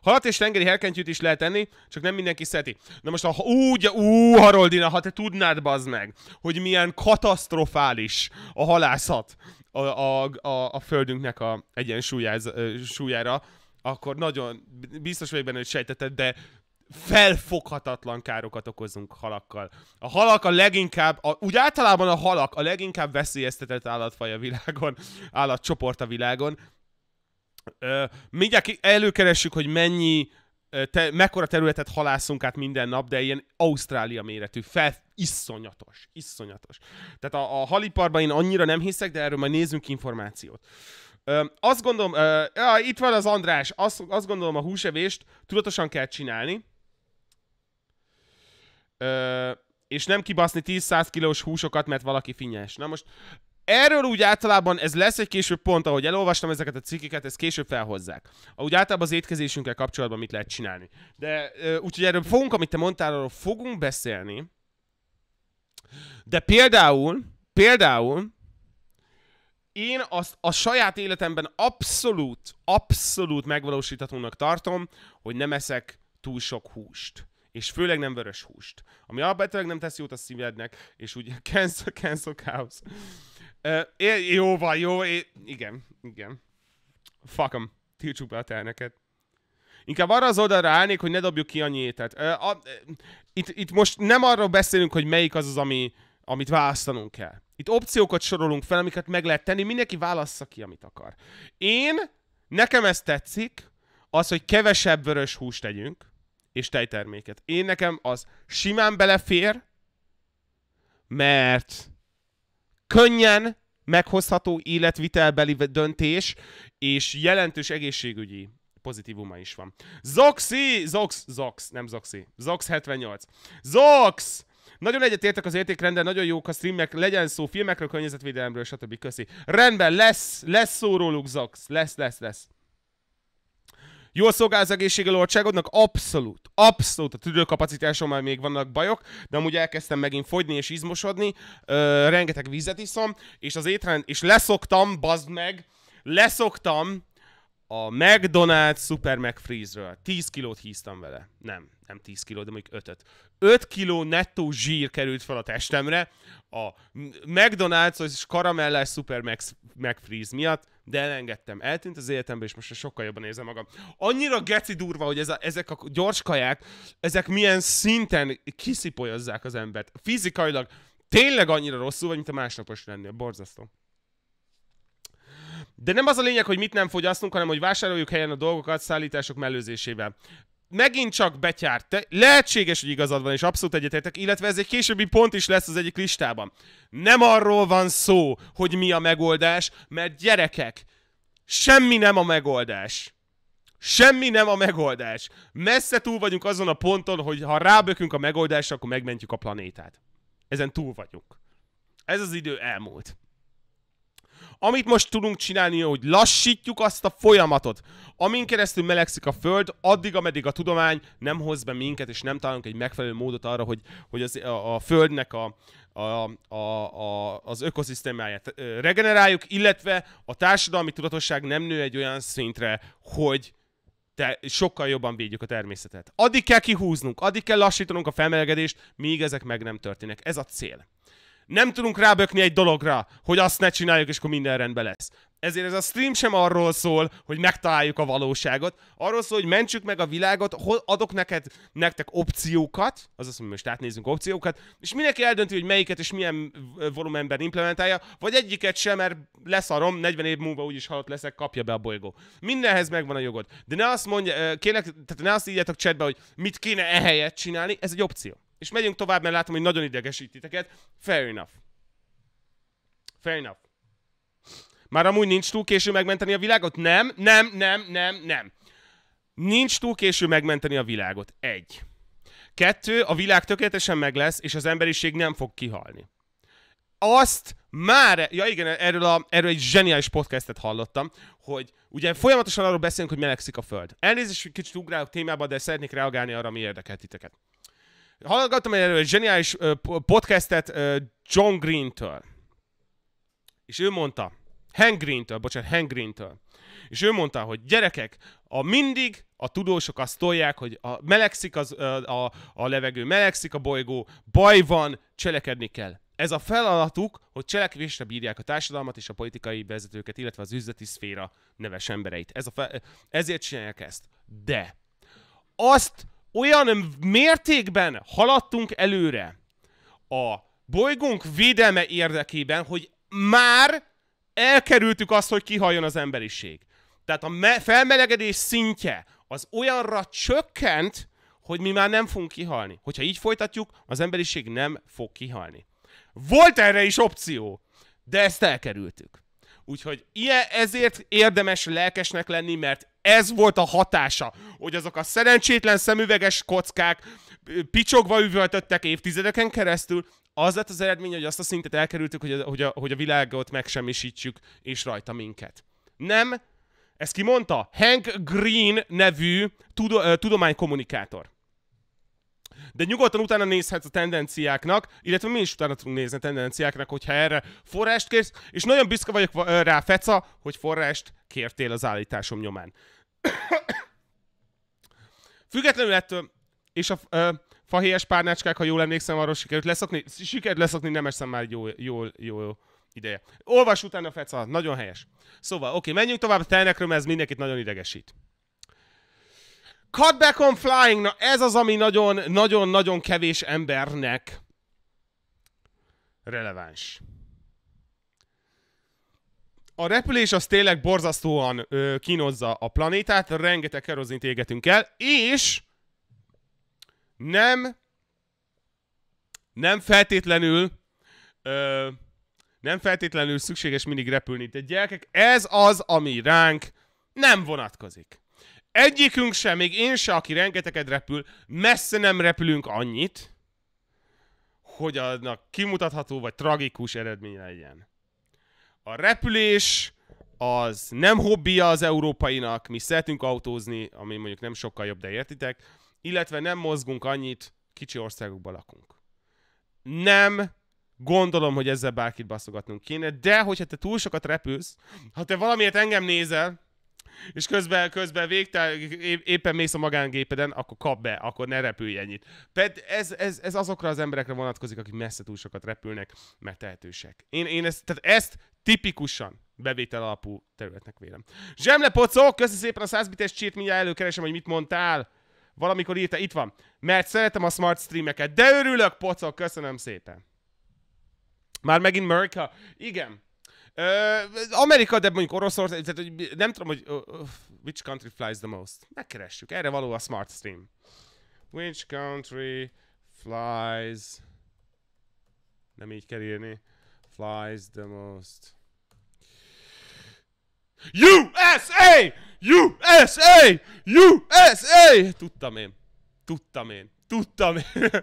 A: Halat és tengeri herkentyűt is lehet enni, csak nem mindenki szereti. Na most, a, úgy, ú, Haroldina, ha te tudnád, bazd meg, hogy milyen katasztrofális a halászat a, a, a, a földünknek a egyensúlyára, akkor nagyon biztos vagyok benne, hogy sejteted, de felfoghatatlan károkat okozunk halakkal. A halak a leginkább, a, úgy általában a halak a leginkább veszélyeztetett állatfaj a világon, állatcsoport a világon. Ö, mindjárt előkeressük, hogy mennyi, te, mekkora területet halászunk át minden nap, de ilyen Ausztrália méretű, fel, iszonyatos, iszonyatos. Tehát a, a haliparban én annyira nem hiszek, de erről majd nézzünk információt. Ö, azt gondolom, ö, ja, itt van az András, azt, azt gondolom a húsevést tudatosan kell csinálni, Ö, és nem kibaszni 10-100 kilós húsokat, mert valaki finnyes. Na most erről úgy általában ez lesz egy később pont, ahogy elolvastam ezeket a cikkeket, ezt később felhozzák. Úgy általában az étkezésünkkel kapcsolatban mit lehet csinálni. De úgyhogy erről fogunk, amit te mondtál, arról fogunk beszélni. De például, például én azt a saját életemben abszolút, abszolút megvalósíthatónak tartom, hogy nem eszek túl sok húst és főleg nem vörös húst. Ami alapvetően nem tesz jót a szívednek, és úgy cancel, cancel cows. Uh, jó van, jó, é, igen, igen. Fuck em. tiltsuk be a telneket. Inkább arra az oldalra állnék, hogy ne dobjuk ki annyi ételt. Uh, a, uh, itt, itt most nem arról beszélünk, hogy melyik az az, ami, amit választanunk kell. Itt opciókat sorolunk fel, amiket meg lehet tenni, mindenki válassza ki, amit akar. Én, nekem ez tetszik, az, hogy kevesebb vörös húst tegyünk, és tejterméket. Én nekem az simán belefér, mert könnyen meghozható életvitelbeli döntés, és jelentős egészségügyi pozitívuma is van. Zoxi! Zox, Zox, nem Zoxi. Zox 78. Zox! Nagyon egyetértek az értékrenden, nagyon jók a streamek, legyen szó filmekről, környezetvédelemről, stb. Köszi. Rendben, lesz, lesz szó róluk, Zox. Lesz, lesz, lesz. Jól szolgál az oltságodnak? Abszolút. Abszolút. A már még vannak bajok, de amúgy elkezdtem megint fogyni és izmosodni. Ö, rengeteg vizet iszom, és az étrend, és leszoktam, bazd meg, leszoktam a McDonald's Super McFreeze-ről. 10 kilót híztam vele. Nem, nem 10 kiló, de mondjuk 5 5 kiló nettó zsír került fel a testemre a McDonald's és karamellás Super McFreeze miatt de elengedtem. Eltűnt az életemben és most sokkal jobban érzem magam. Annyira geci durva, hogy ez a, ezek a gyors kaják, ezek milyen szinten kiszipolyozzák az embert. Fizikailag tényleg annyira rosszul vagy, mint a másnapos lennél. Borzasztó. De nem az a lényeg, hogy mit nem fogyasztunk, hanem hogy vásároljuk helyen a dolgokat szállítások mellőzésével megint csak betyárt. Te, lehetséges, hogy igazad van, és abszolút egyetértek, illetve ez egy későbbi pont is lesz az egyik listában. Nem arról van szó, hogy mi a megoldás, mert gyerekek, semmi nem a megoldás. Semmi nem a megoldás. Messze túl vagyunk azon a ponton, hogy ha rábökünk a megoldásra, akkor megmentjük a planétát. Ezen túl vagyunk. Ez az idő elmúlt. Amit most tudunk csinálni, hogy lassítjuk azt a folyamatot, amin keresztül melegszik a Föld, addig, ameddig a tudomány nem hoz be minket, és nem találunk egy megfelelő módot arra, hogy, hogy az, a, a Földnek a, a, a, a, az ökoszisztémáját regeneráljuk, illetve a társadalmi tudatosság nem nő egy olyan szintre, hogy te sokkal jobban védjük a természetet. Addig kell kihúznunk, addig kell lassítanunk a felmelegedést, míg ezek meg nem történnek. Ez a cél nem tudunk rábökni egy dologra, hogy azt ne csináljuk, és akkor minden rendben lesz. Ezért ez a stream sem arról szól, hogy megtaláljuk a valóságot, arról szól, hogy mentsük meg a világot, hol adok neked, nektek opciókat, azaz, hogy most átnézzünk opciókat, és mindenki eldönti, hogy melyiket és milyen volumenben implementálja, vagy egyiket sem, mert leszarom, 40 év múlva úgyis halott leszek, kapja be a bolygó. Mindenhez megvan a jogod. De ne azt mondja, kérlek, tehát ne azt írjátok chatbe, hogy mit kéne ehelyett csinálni, ez egy opció és megyünk tovább, mert látom, hogy nagyon idegesítiteket. Fair enough. Fair enough. Már amúgy nincs túl késő megmenteni a világot? Nem, nem, nem, nem, nem. Nincs túl késő megmenteni a világot. Egy. Kettő, a világ tökéletesen meg lesz, és az emberiség nem fog kihalni. Azt már, ja igen, erről, a, erről egy zseniális podcastet hallottam, hogy ugye folyamatosan arról beszélünk, hogy melegszik a Föld. Elnézést, hogy kicsit ugrálok témába, de szeretnék reagálni arra, ami érdekelt titeket. Hallgattam egy zseniális podcastet John Green-től. És ő mondta, Hank Green-től, bocsánat, Hank Green-től. És ő mondta, hogy gyerekek, a mindig a tudósok azt tolják, hogy a melegszik az, a, a, a levegő, melegszik a bolygó, baj van, cselekedni kell. Ez a feladatuk, hogy cselekvésre bírják a társadalmat és a politikai vezetőket, illetve az üzleti szféra neves embereit. Ez a fe- ezért csinálják ezt. De azt olyan mértékben haladtunk előre a bolygónk védelme érdekében, hogy már elkerültük azt, hogy kihaljon az emberiség. Tehát a felmelegedés szintje az olyanra csökkent, hogy mi már nem fogunk kihalni. Hogyha így folytatjuk, az emberiség nem fog kihalni. Volt erre is opció, de ezt elkerültük. Úgyhogy ilyen, ezért érdemes lelkesnek lenni, mert ez volt a hatása, hogy azok a szerencsétlen szemüveges kockák picsogva üvöltöttek évtizedeken keresztül, az lett az eredmény, hogy azt a szintet elkerültük, hogy a, hogy a, hogy a világot megsemmisítsük, és rajta minket. Nem, ezt kimondta? Hank Green nevű tudo, tudománykommunikátor. De nyugodtan utána nézhetsz a tendenciáknak, illetve mi is utána tudunk nézni a tendenciáknak, hogyha erre forrást kérsz, és nagyon büszke vagyok rá, Feca, hogy forrást kértél az állításom nyomán. Függetlenül ettől, és a ö, fahéjas párnácskák, ha jól emlékszem, arról sikerült leszokni, sikerült leszokni, nem eszem már jól, jól, jól, ideje. Olvas utána, Feca, nagyon helyes. Szóval, oké, menjünk tovább a telnekről, mert ez mindenkit nagyon idegesít. Cut back on flying, na ez az, ami nagyon-nagyon-nagyon kevés embernek releváns. A repülés az tényleg borzasztóan ö, kínozza a planétát, rengeteg kerozint égetünk el, és nem nem feltétlenül ö, nem feltétlenül szükséges mindig repülni. De gyerekek, ez az, ami ránk nem vonatkozik. Egyikünk sem, még én se, aki rengeteget repül, messze nem repülünk annyit, hogy annak kimutatható vagy tragikus eredmény legyen. A repülés az nem hobbija az európainak, mi szeretünk autózni, ami mondjuk nem sokkal jobb, de értitek, illetve nem mozgunk annyit, kicsi országokban lakunk. Nem gondolom, hogy ezzel bárkit baszogatnunk kéne, de hogyha te túl sokat repülsz, ha te valamiért engem nézel, és közben, közben végtel, éppen mész a magángépeden, akkor kap be, akkor ne repülj ennyit. Ped ez, ez, ez azokra az emberekre vonatkozik, akik messze túl sokat repülnek, mert tehetősek. Én, én ezt, tehát ezt tipikusan bevétel alapú területnek vélem. Zsemle pocok, köszi szépen a 100 bites csírt, mindjárt előkeresem, hogy mit mondtál. Valamikor írta, itt van. Mert szeretem a smart streameket, de örülök, pocok, köszönöm szépen. Már megint Merka? Igen. Amerika, de mondjuk Oroszország, tehát, hogy nem tudom, hogy uh, which country flies the most. Megkeressük, erre való a smart stream. Which country flies... Nem így kell írni. Flies the most... USA! USA! USA! Tudtam én. Tudtam én. Tudtam én.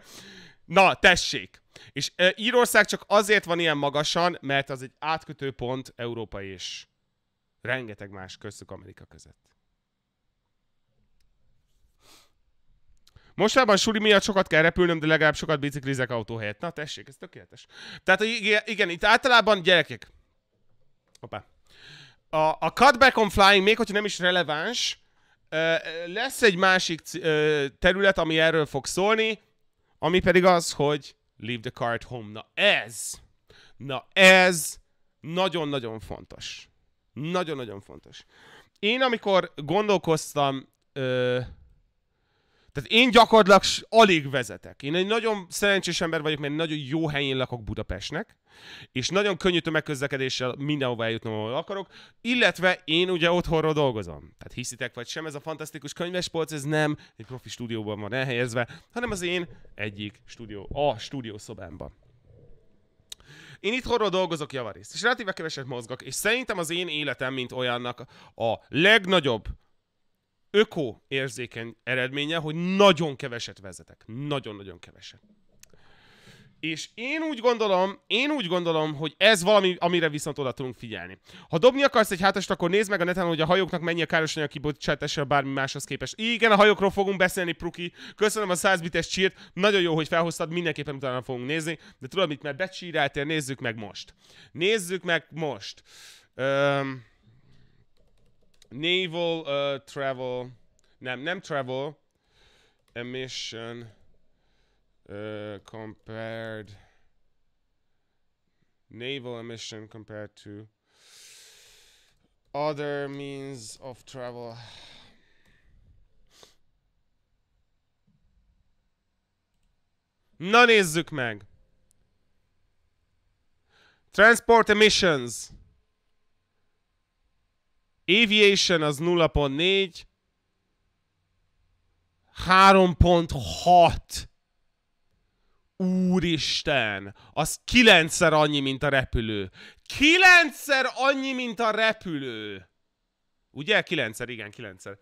A: Na, tessék! És e, Írország csak azért van ilyen magasan, mert az egy átkötő pont Európa és rengeteg más köztük Amerika között. Mostában suli miatt sokat kell repülnöm, de legalább sokat biciklizek autó helyett. Na tessék, ez tökéletes. Tehát igen, itt általában gyerekek. Hoppá. A, a cutback on flying, még hogyha nem is releváns, lesz egy másik terület, ami erről fog szólni. Ami pedig az, hogy leave the car at home. Na ez, na ez nagyon-nagyon fontos. Nagyon-nagyon fontos. Én amikor gondolkoztam ö, tehát én gyakorlatilag alig vezetek. Én egy nagyon szerencsés ember vagyok, mert nagyon jó helyén lakok Budapestnek, és nagyon könnyű tömegközlekedéssel mindenhova eljutnom, ahol akarok, illetve én ugye otthonról dolgozom. Tehát hiszitek vagy sem, ez a fantasztikus könyvespolc, ez nem egy profi stúdióban van elhelyezve, hanem az én egyik stúdió, a stúdió szobámban. Én horról dolgozok javarészt, és relatíve keveset mozgok, és szerintem az én életem, mint olyannak a legnagyobb öko érzékeny eredménye, hogy nagyon keveset vezetek. Nagyon-nagyon keveset. És én úgy gondolom, én úgy gondolom, hogy ez valami, amire viszont oda tudunk figyelni. Ha dobni akarsz egy hátast, akkor nézd meg a neten, hogy a hajóknak mennyi a anyag kibocsátása bármi máshoz képest. Igen, a hajókról fogunk beszélni, Pruki. Köszönöm a 100 bites csírt, nagyon jó, hogy felhoztad, mindenképpen utána fogunk nézni. De tudod mit, mert becsíráltél, nézzük meg most. Nézzük meg most. Öm... naval uh, travel, nem, nem travel, emission uh, compared, naval emission compared to other means of travel. Na nézzük meg! Transport emissions. Aviation az 0.4, 3.6. Úristen! Az kilencszer annyi, mint a repülő. Kilencszer annyi, mint a repülő! Ugye? Kilencszer, igen, kilencszer.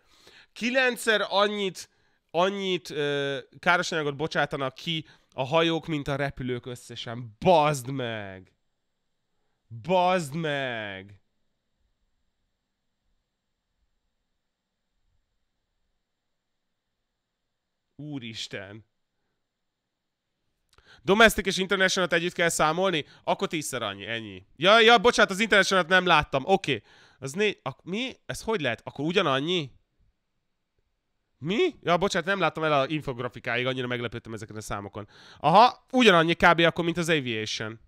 A: Kilencszer annyit, annyit ö, károsanyagot bocsátanak ki a hajók, mint a repülők összesen. Bazd meg! Bazd meg! Úristen. Domestic és international együtt kell számolni? Akkor tízszer annyi, ennyi. Ja, ja, bocsánat, az international nem láttam. Oké. Okay. Az négy... Ak- mi? Ez hogy lehet? Akkor ugyanannyi? Mi? Ja, bocsánat, nem láttam el a infografikáig, annyira meglepődtem ezeken a számokon. Aha, ugyanannyi kb. akkor, mint az Aviation.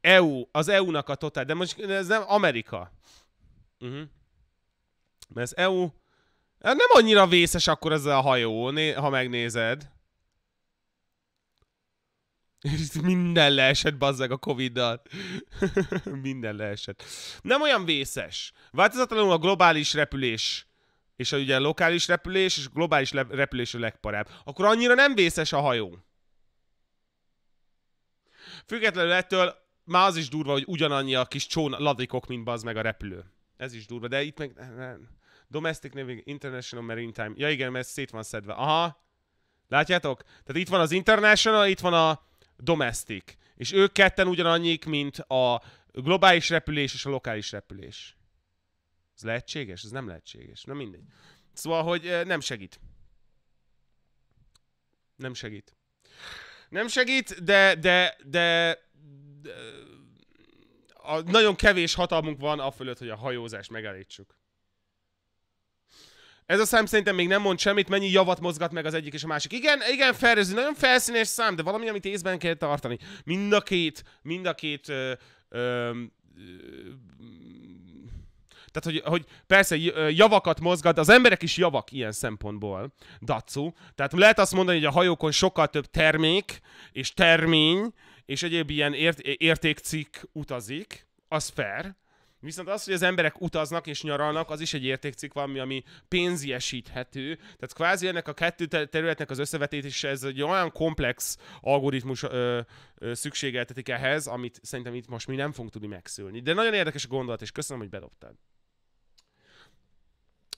A: EU, az EU-nak a totál, de most ez nem Amerika. Uh-huh. Mert az EU Hát nem annyira vészes akkor ez a hajó, ha megnézed. És minden leesett, bazzeg a Covid-dal. minden leesett. Nem olyan vészes. Változatlanul a globális repülés és a, ugye a lokális repülés és a globális repülés a legparább. Akkor annyira nem vészes a hajó. Függetlenül ettől már az is durva, hogy ugyanannyi a kis csón ladikok, mint bazd meg a repülő. Ez is durva, de itt meg... Eh, Domestic Navy, International Maritime. Ja igen, mert szét van szedve. Aha. Látjátok? Tehát itt van az International, itt van a Domestic. És ők ketten ugyanannyik, mint a globális repülés és a lokális repülés. Ez lehetséges? Ez nem lehetséges. Na mindegy. Szóval, hogy eh, nem segít. Nem segít. Nem segít, de, de, de, de eh, a, nagyon kevés hatalmunk van a fölött, hogy a hajózást megállítsuk. Ez a szám szerintem még nem mond semmit, mennyi javat mozgat meg az egyik és a másik. Igen, igen, felröző, nagyon felszínes szám, de valami, amit észben kell tartani. Mind a két, mind a két ö, ö, ö, tehát, hogy, hogy persze javakat mozgat, az emberek is javak ilyen szempontból, Dacu. Tehát lehet azt mondani, hogy a hajókon sokkal több termék és termény és egyéb ilyen ért- értékcikk utazik, az fair, Viszont az, hogy az emberek utaznak és nyaralnak, az is egy értékcikk valami, ami pénziesíthető. Tehát kvázi ennek a kettő területnek az összevetése, ez egy olyan komplex algoritmus ö, ö, szükségeltetik ehhez, amit szerintem itt most mi nem fogunk tudni megszülni. De nagyon érdekes a gondolat, és köszönöm, hogy bedobtad.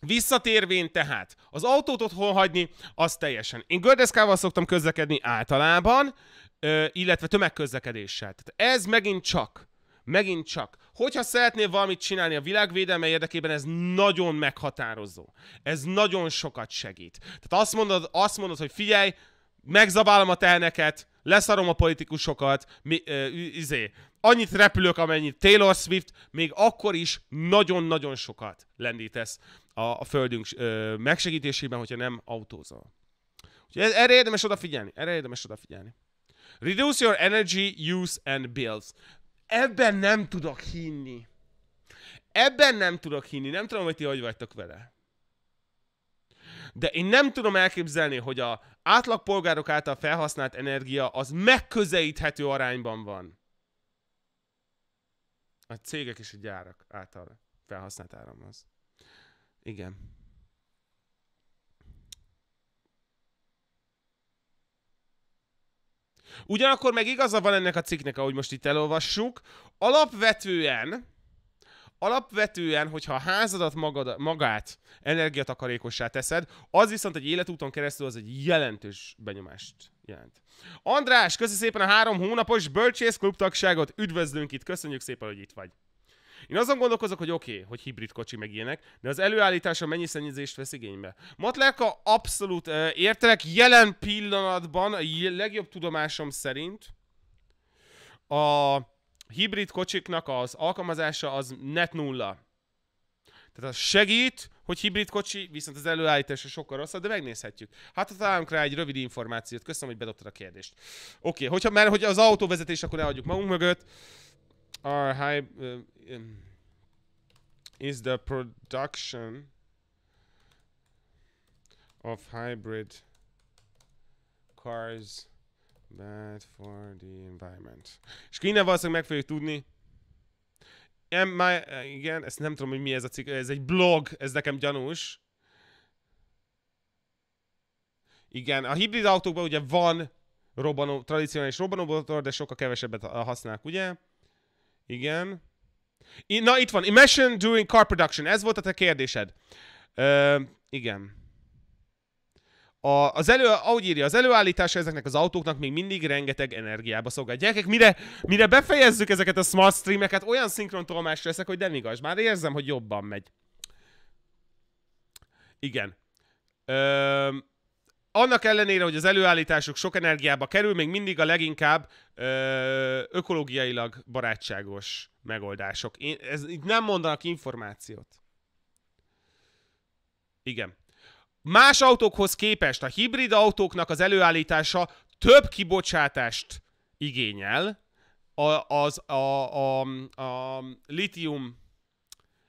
A: Visszatérvén tehát, az autót otthon hagyni, az teljesen. Én gördeszkával szoktam közlekedni általában, ö, illetve tömegközlekedéssel. Tehát ez megint csak, megint csak Hogyha szeretnél valamit csinálni a világvédelme érdekében, ez nagyon meghatározó. Ez nagyon sokat segít. Tehát azt mondod, azt mondod hogy figyelj, megzabálom a teheneket, leszarom a politikusokat, mi, ö, izé, annyit repülök, amennyit Taylor Swift, még akkor is nagyon-nagyon sokat lendítesz a, a földünk ö, megsegítésében, hogyha nem autózol. Úgyhogy e, erre érdemes odafigyelni, erre érdemes odafigyelni. Reduce your energy use and bills. Ebben nem tudok hinni. Ebben nem tudok hinni. Nem tudom, hogy ti hogy vagytok vele. De én nem tudom elképzelni, hogy a átlagpolgárok által felhasznált energia az megközelíthető arányban van. A cégek és a gyárak által felhasznált áramhoz. Igen. Ugyanakkor meg igaza van ennek a cikknek, ahogy most itt elolvassuk. Alapvetően, alapvetően, hogyha a házadat magad, magát energiatakarékossá teszed, az viszont egy életúton keresztül az egy jelentős benyomást jelent. András, köszi szépen a három hónapos bölcsész klubtagságot, üdvözlünk itt, köszönjük szépen, hogy itt vagy. Én azon gondolkozok, hogy oké, okay, hogy hibrid kocsi meg ilyenek, de az előállítása mennyi szennyezést vesz igénybe? Matleka abszolút uh, értelek jelen pillanatban, a legjobb tudomásom szerint a hibrid kocsiknak az alkalmazása az net nulla. Tehát az segít, hogy hibrid kocsi, viszont az előállítása sokkal rosszabb, de megnézhetjük. Hát ha találunk rá egy rövid információt, köszönöm, hogy bedobtad a kérdést. Oké, okay, hogyha, már, hogy az autóvezetés, akkor ne adjuk magunk mögött are high uh, is the production of hybrid cars bad for the environment. És innen valószínűleg meg fogjuk tudni. Am I, uh, igen, ezt nem tudom, hogy mi ez a cikk, ez egy blog, ez nekem gyanús. Igen, a hibrid autókban ugye van robbanó, tradicionális motor, de sokkal kevesebbet eh, használnak, ugye? Igen. I, na, itt van. Imagine during car production. Ez volt a te kérdésed. Ö, igen. A, az elő, ahogy írja, az előállítása ezeknek az autóknak még mindig rengeteg energiába szolgál. Gyerekek, mire, mire befejezzük ezeket a smart streameket, olyan szinkrontolmást leszek, hogy nem igaz. Már érzem, hogy jobban megy. Igen. Ö, annak ellenére, hogy az előállításuk sok energiába kerül, még mindig a leginkább ö, ökológiailag barátságos megoldások. Én, ez, itt nem mondanak információt. Igen. Más autókhoz képest a hibrid autóknak az előállítása több kibocsátást igényel a, az, a, a, a, a litium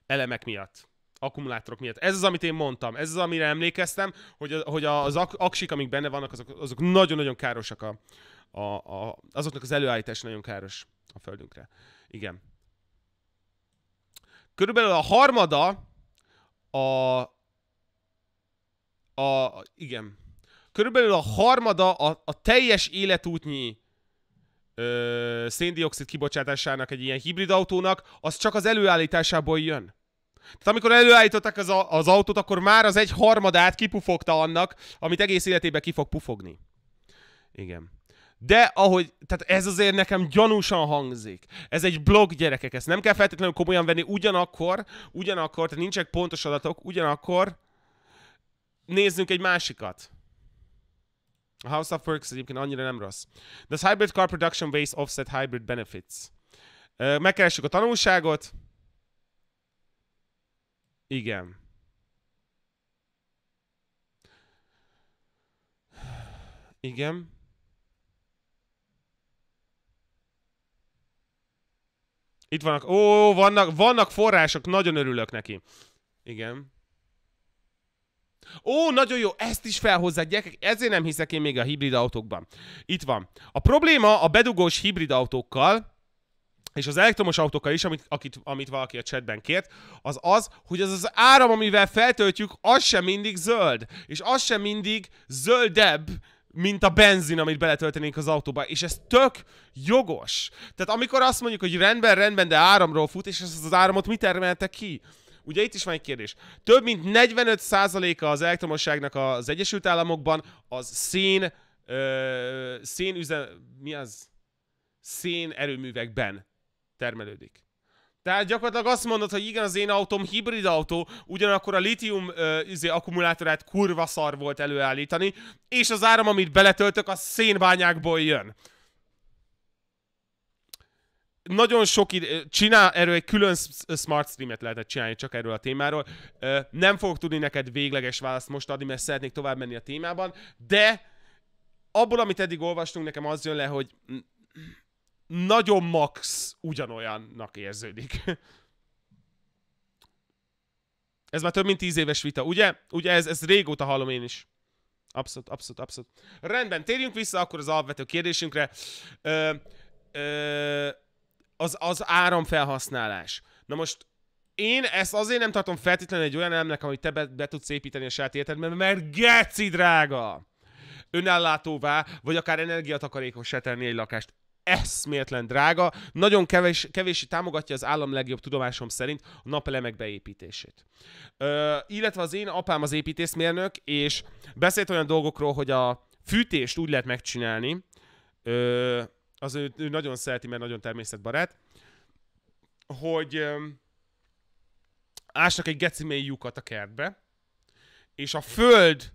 A: elemek miatt akkumulátorok miatt. Ez az, amit én mondtam, ez az, amire emlékeztem, hogy, a, hogy az ak- aksik, amik benne vannak, azok, azok nagyon-nagyon károsak, a, a, a, azoknak az előállítás nagyon káros a Földünkre. Igen. Körülbelül a harmada a... a igen. Körülbelül a harmada a, a teljes életútnyi ö, széndiokszid kibocsátásának egy ilyen hibrid autónak, az csak az előállításából jön. Tehát amikor előállították az, a, az autót, akkor már az egy harmadát kipufogta annak, amit egész életében ki fog pufogni. Igen. De ahogy, tehát ez azért nekem gyanúsan hangzik. Ez egy blog, gyerekek, ezt nem kell feltétlenül komolyan venni, ugyanakkor, ugyanakkor, tehát nincsenek pontos adatok, ugyanakkor nézzünk egy másikat. A House of Works egyébként annyira nem rossz. Does hybrid car production waste offset hybrid benefits? Megkeressük a tanulságot, igen. Igen. Itt vannak, ó, vannak, vannak források, nagyon örülök neki. Igen. Ó, nagyon jó, ezt is felhozzák, gyerekek, ezért nem hiszek én még a hibrid autókban. Itt van. A probléma a bedugós hibrid autókkal, és az elektromos autókkal is, amit, akit, amit valaki a chatben kért, az az, hogy az az áram, amivel feltöltjük, az sem mindig zöld, és az sem mindig zöldebb, mint a benzin, amit beletöltenénk az autóba, és ez tök jogos. Tehát amikor azt mondjuk, hogy rendben, rendben, de áramról fut, és ezt az áramot mi termelte ki? Ugye itt is van egy kérdés. Több mint 45%-a az elektromosságnak az Egyesült Államokban az szén, ö, szén üzen, mi az? Szén erőművekben termelődik. Tehát gyakorlatilag azt mondod, hogy igen, az én autóm hibrid autó, ugyanakkor a litium ö, izé, akkumulátorát kurva szar volt előállítani, és az áram, amit beletöltök, a szénbányákból jön. Nagyon sok ide... Csinál, erről egy külön smart streamet lehetett csinálni csak erről a témáról. nem fogok tudni neked végleges választ most adni, mert szeretnék tovább menni a témában, de abból, amit eddig olvastunk, nekem az jön le, hogy nagyon max ugyanolyannak érződik. Ez már több mint tíz éves vita, ugye? Ugye ez, ez régóta hallom én is. Abszolút, abszolút, abszolút. Rendben, térjünk vissza akkor az alapvető kérdésünkre. Ö, ö, az, az áramfelhasználás. Na most én ezt azért nem tartom feltétlenül egy olyan elemnek, amit te be, be tudsz építeni a saját életedben, mert geci drága! Önellátóvá, vagy akár se tenni egy lakást eszméletlen drága, nagyon kevés, kevési támogatja az állam legjobb tudomásom szerint a napelemek beépítését. Ö, illetve az én apám az építészmérnök, és beszélt olyan dolgokról, hogy a fűtést úgy lehet megcsinálni, ö, az ő, ő nagyon szereti, mert nagyon természetbarát, hogy ö, ásnak egy geci lyukat a kertbe, és a föld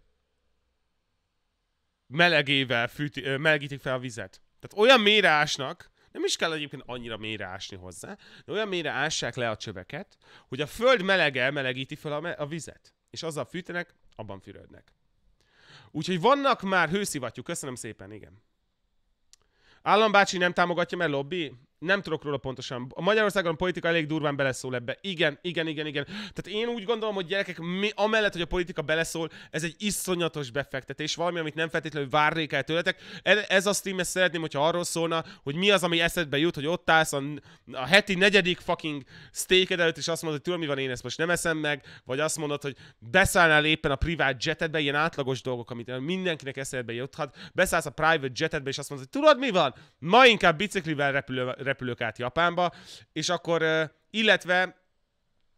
A: melegével fűti, ö, melegítik fel a vizet. Tehát olyan mérásnak, nem is kell egyébként annyira mélyre ásni hozzá, de olyan mélyre ássák le a csöveket, hogy a föld melege melegíti fel a, me- a vizet. És azzal fűtenek, abban fürödnek. Úgyhogy vannak már hőszivattyúk, köszönöm szépen, igen. Állambácsi nem támogatja, mert lobby? Nem tudok róla pontosan. A Magyarországon a politika elég durván beleszól ebbe. Igen, igen, igen, igen. Tehát én úgy gondolom, hogy gyerekek, mi, amellett, hogy a politika beleszól, ez egy iszonyatos befektetés, valami, amit nem feltétlenül várnék el tőletek. Ez a stream, ezt szeretném, hogyha arról szólna, hogy mi az, ami eszedbe jut, hogy ott állsz a, a heti negyedik fucking steaked előtt, és azt mondod, hogy tudom, mi van, én ezt most nem eszem meg, vagy azt mondod, hogy beszállnál éppen a privát jetedbe, ilyen átlagos dolgok, amit mindenkinek eszedbe juthat, beszállsz a private jetedbe, és azt mondod, hogy tudod, mi van? Ma inkább biciklivel repülő, repülök át Japánba, és akkor, illetve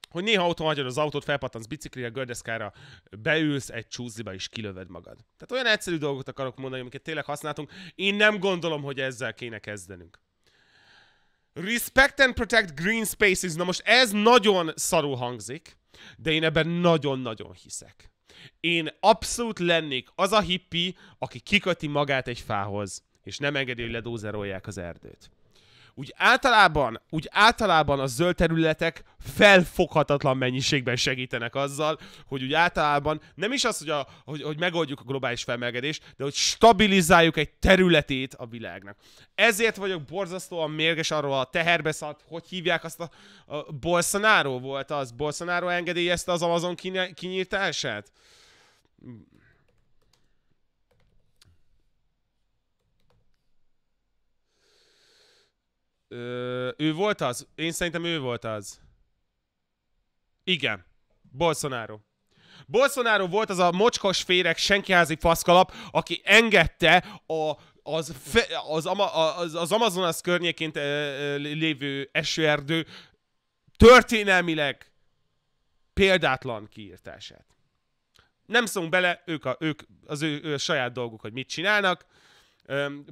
A: hogy néha otthon hagyod az autót, felpattansz biciklire, gördeszkára, beülsz egy csúzliba és kilöved magad. Tehát olyan egyszerű dolgot akarok mondani, amiket tényleg használtunk. Én nem gondolom, hogy ezzel kéne kezdenünk. Respect and protect green spaces. Na most ez nagyon szarú hangzik, de én ebben nagyon-nagyon hiszek. Én abszolút lennék az a hippi, aki kiköti magát egy fához, és nem engedi, hogy ledózerolják az erdőt úgy általában, úgy általában a zöld területek felfoghatatlan mennyiségben segítenek azzal, hogy úgy általában nem is az, hogy, a, hogy, hogy megoldjuk a globális felmelegedést, de hogy stabilizáljuk egy területét a világnak. Ezért vagyok borzasztóan mérges arról a teherbeszart, hogy hívják azt a, a Bolsonaro volt az, Bolsonaro engedélyezte az Amazon kinyírtását? Ö, ő volt az? Én szerintem ő volt az. Igen. Bolsonaro. Bolsonaro volt az a mocskos féreg senkiházi faszkalap, aki engedte a az, fe, az, ama, az, az Amazonas környéként lévő esőerdő történelmileg példátlan kiírtását. Nem szólunk bele, ők, a, ők az ő, ő a saját dolguk, hogy mit csinálnak.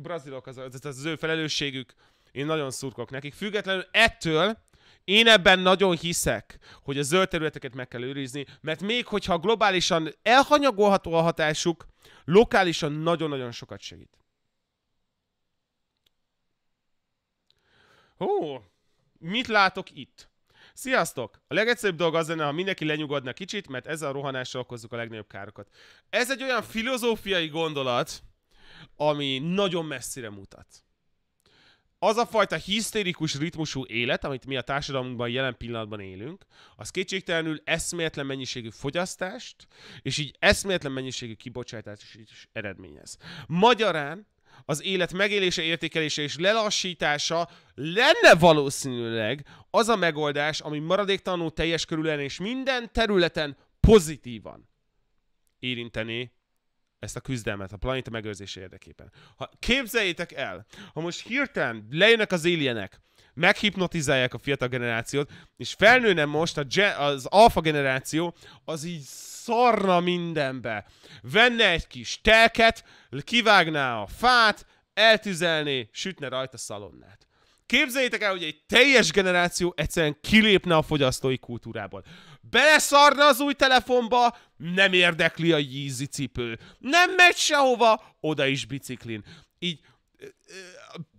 A: Brazilok, az, az, az ő felelősségük. Én nagyon szurkok nekik. Függetlenül ettől én ebben nagyon hiszek, hogy a zöld területeket meg kell őrizni, mert még hogyha globálisan elhanyagolható a hatásuk, lokálisan nagyon-nagyon sokat segít. Hú, mit látok itt? Sziasztok! A legegyszerűbb dolog az lenne, ha mindenki lenyugodna kicsit, mert ezzel a rohanással okozzuk a legnagyobb károkat. Ez egy olyan filozófiai gondolat, ami nagyon messzire mutat az a fajta hisztérikus ritmusú élet, amit mi a társadalomban jelen pillanatban élünk, az kétségtelenül eszméletlen mennyiségű fogyasztást, és így eszméletlen mennyiségű kibocsátást is eredményez. Magyarán az élet megélése, értékelése és lelassítása lenne valószínűleg az a megoldás, ami maradéktalanul teljes körülön és minden területen pozitívan érinteni ezt a küzdelmet a planéta megőrzése érdekében. Ha képzeljétek el, ha most hirtelen lejönnek az alienek, meghipnotizálják a fiatal generációt, és felnőne most a gen- az alfa generáció, az így szarna mindenbe. Venne egy kis telket, kivágná a fát, eltüzelné, sütne rajta szalonnát. Képzeljétek el, hogy egy teljes generáció egyszerűen kilépne a fogyasztói kultúrából beleszarna az új telefonba, nem érdekli a Yeezy cipő. Nem megy sehova, oda is biciklin. Így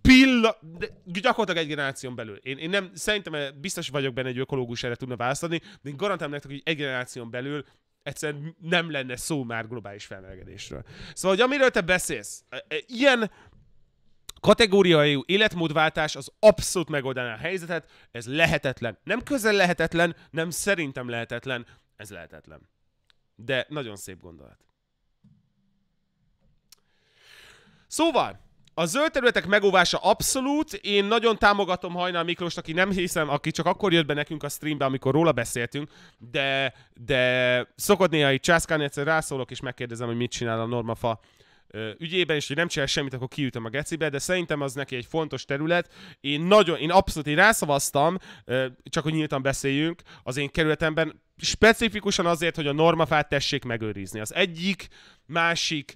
A: pilla, gyakorlatilag egy generáción belül. Én, én nem, szerintem eh, biztos vagyok benne, egy ökológus erre tudna választani, de én garantálom nektek, hogy egy generáción belül egyszerűen nem lenne szó már globális felmelegedésről. Szóval, hogy amiről te beszélsz, eh, eh, ilyen kategóriai életmódváltás az abszolút megoldaná a helyzetet, ez lehetetlen. Nem közel lehetetlen, nem szerintem lehetetlen, ez lehetetlen. De nagyon szép gondolat. Szóval, a zöld területek megóvása abszolút, én nagyon támogatom Hajnal Miklós, aki nem hiszem, aki csak akkor jött be nekünk a streambe, amikor róla beszéltünk, de, de szokott néha itt császkálni, egyszer rászólok és megkérdezem, hogy mit csinál a normafa ügyében, és hogy nem csinál semmit, akkor kiütöm a gecibe, de szerintem az neki egy fontos terület. Én nagyon, én abszolút, én rászavaztam, csak hogy nyíltan beszéljünk, az én kerületemben specifikusan azért, hogy a normafát tessék megőrizni. Az egyik másik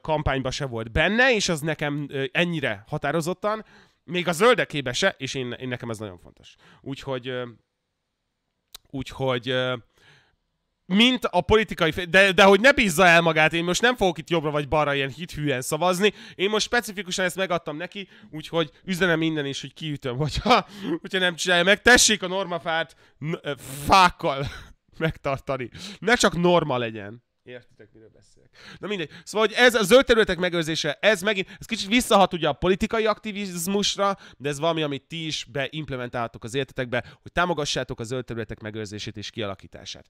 A: kampányba se volt benne, és az nekem ennyire határozottan, még a zöldekébe se, és én, én nekem ez nagyon fontos. Úgyhogy úgyhogy mint a politikai, de, de hogy ne bízza el magát, én most nem fogok itt jobbra vagy balra ilyen hithűen szavazni, én most specifikusan ezt megadtam neki, úgyhogy üzenem minden is, hogy kiütöm, hogyha, hogyha nem csinálja meg, tessék a normafát fákkal megtartani, ne csak norma legyen. Értitek, miről beszélek. Na mindegy. Szóval, hogy ez a zöld területek megőrzése, ez megint, ez kicsit visszahat ugye a politikai aktivizmusra, de ez valami, amit ti is beimplementáltok az életetekbe, hogy támogassátok a zöld területek megőrzését és kialakítását.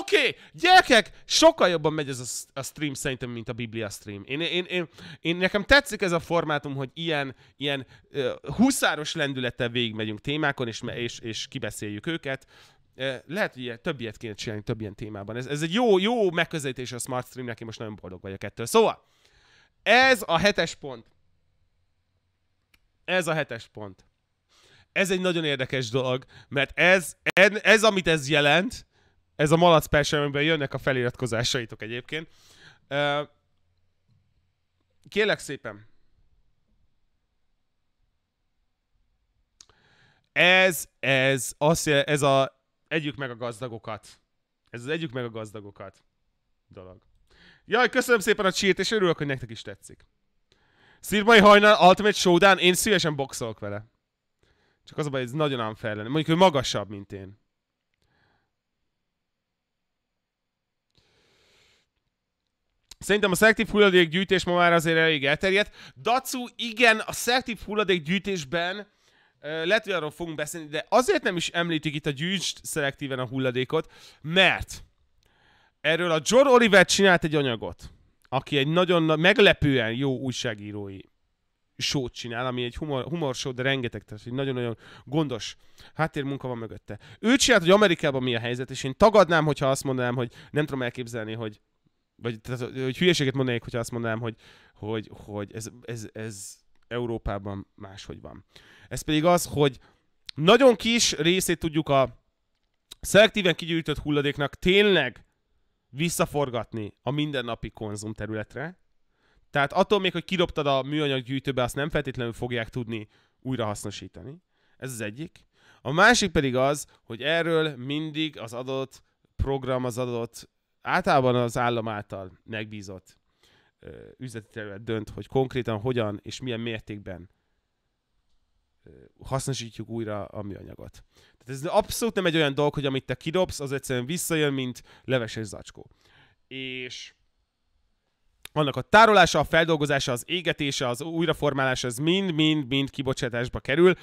A: Oké, okay, gyerekek, sokkal jobban megy ez a, a stream szerintem, mint a Biblia stream. Én, én, én, én, nekem tetszik ez a formátum, hogy ilyen, ilyen uh, huszáros lendülettel végigmegyünk témákon, és, és, és kibeszéljük őket lehet, hogy ilyen, több ilyet kéne csinálni több ilyen témában. Ez, ez egy jó, jó megközelítés a Smart Streamnek, én most nagyon boldog vagyok ettől. Szóval, ez a hetes pont. Ez a hetes pont. Ez egy nagyon érdekes dolog, mert ez, ez, ez amit ez jelent, ez a malac amiben jönnek a feliratkozásaitok egyébként. Kélek szépen, ez, ez, az, ez a együk meg a gazdagokat. Ez az együk meg a gazdagokat dolog. Jaj, köszönöm szépen a csírt, és örülök, hogy nektek is tetszik. Szirmai hajnal Ultimate Showdown, én szívesen boxolok vele. Csak az a baj, hogy ez nagyon unfair lenne. Mondjuk, ő magasabb, mint én. Szerintem a hulladék gyűjtés ma már azért elég elterjedt. Dacu, igen, a hulladék gyűjtésben lehet, hogy arról fogunk beszélni, de azért nem is említik itt a gyűjtsd szelektíven a hulladékot, mert erről a John Oliver csinált egy anyagot, aki egy nagyon meglepően jó újságírói sót csinál, ami egy humor, humor show, de rengeteg, tehát egy nagyon-nagyon gondos háttérmunka van mögötte. Ő csinált, hogy Amerikában mi a helyzet, és én tagadnám, hogyha azt mondanám, hogy nem tudom elképzelni, hogy vagy tehát, hogy hülyeséget mondanék, hogyha azt mondanám, hogy, hogy, hogy ez, ez, ez Európában máshogy van ez pedig az, hogy nagyon kis részét tudjuk a szelektíven kigyűjtött hulladéknak tényleg visszaforgatni a mindennapi konzum területre. Tehát attól még, hogy kidobtad a műanyag gyűjtőbe, azt nem feltétlenül fogják tudni újrahasznosítani. Ez az egyik. A másik pedig az, hogy erről mindig az adott program, az adott általában az állam által megbízott üzleti terület dönt, hogy konkrétan hogyan és milyen mértékben hasznosítjuk újra a műanyagot. Tehát ez abszolút nem egy olyan dolog, hogy amit te kidobsz, az egyszerűen visszajön, mint leveses zacskó. És annak a tárolása, a feldolgozása, az égetése, az újraformálása, ez mind-mind-mind kibocsátásba kerül.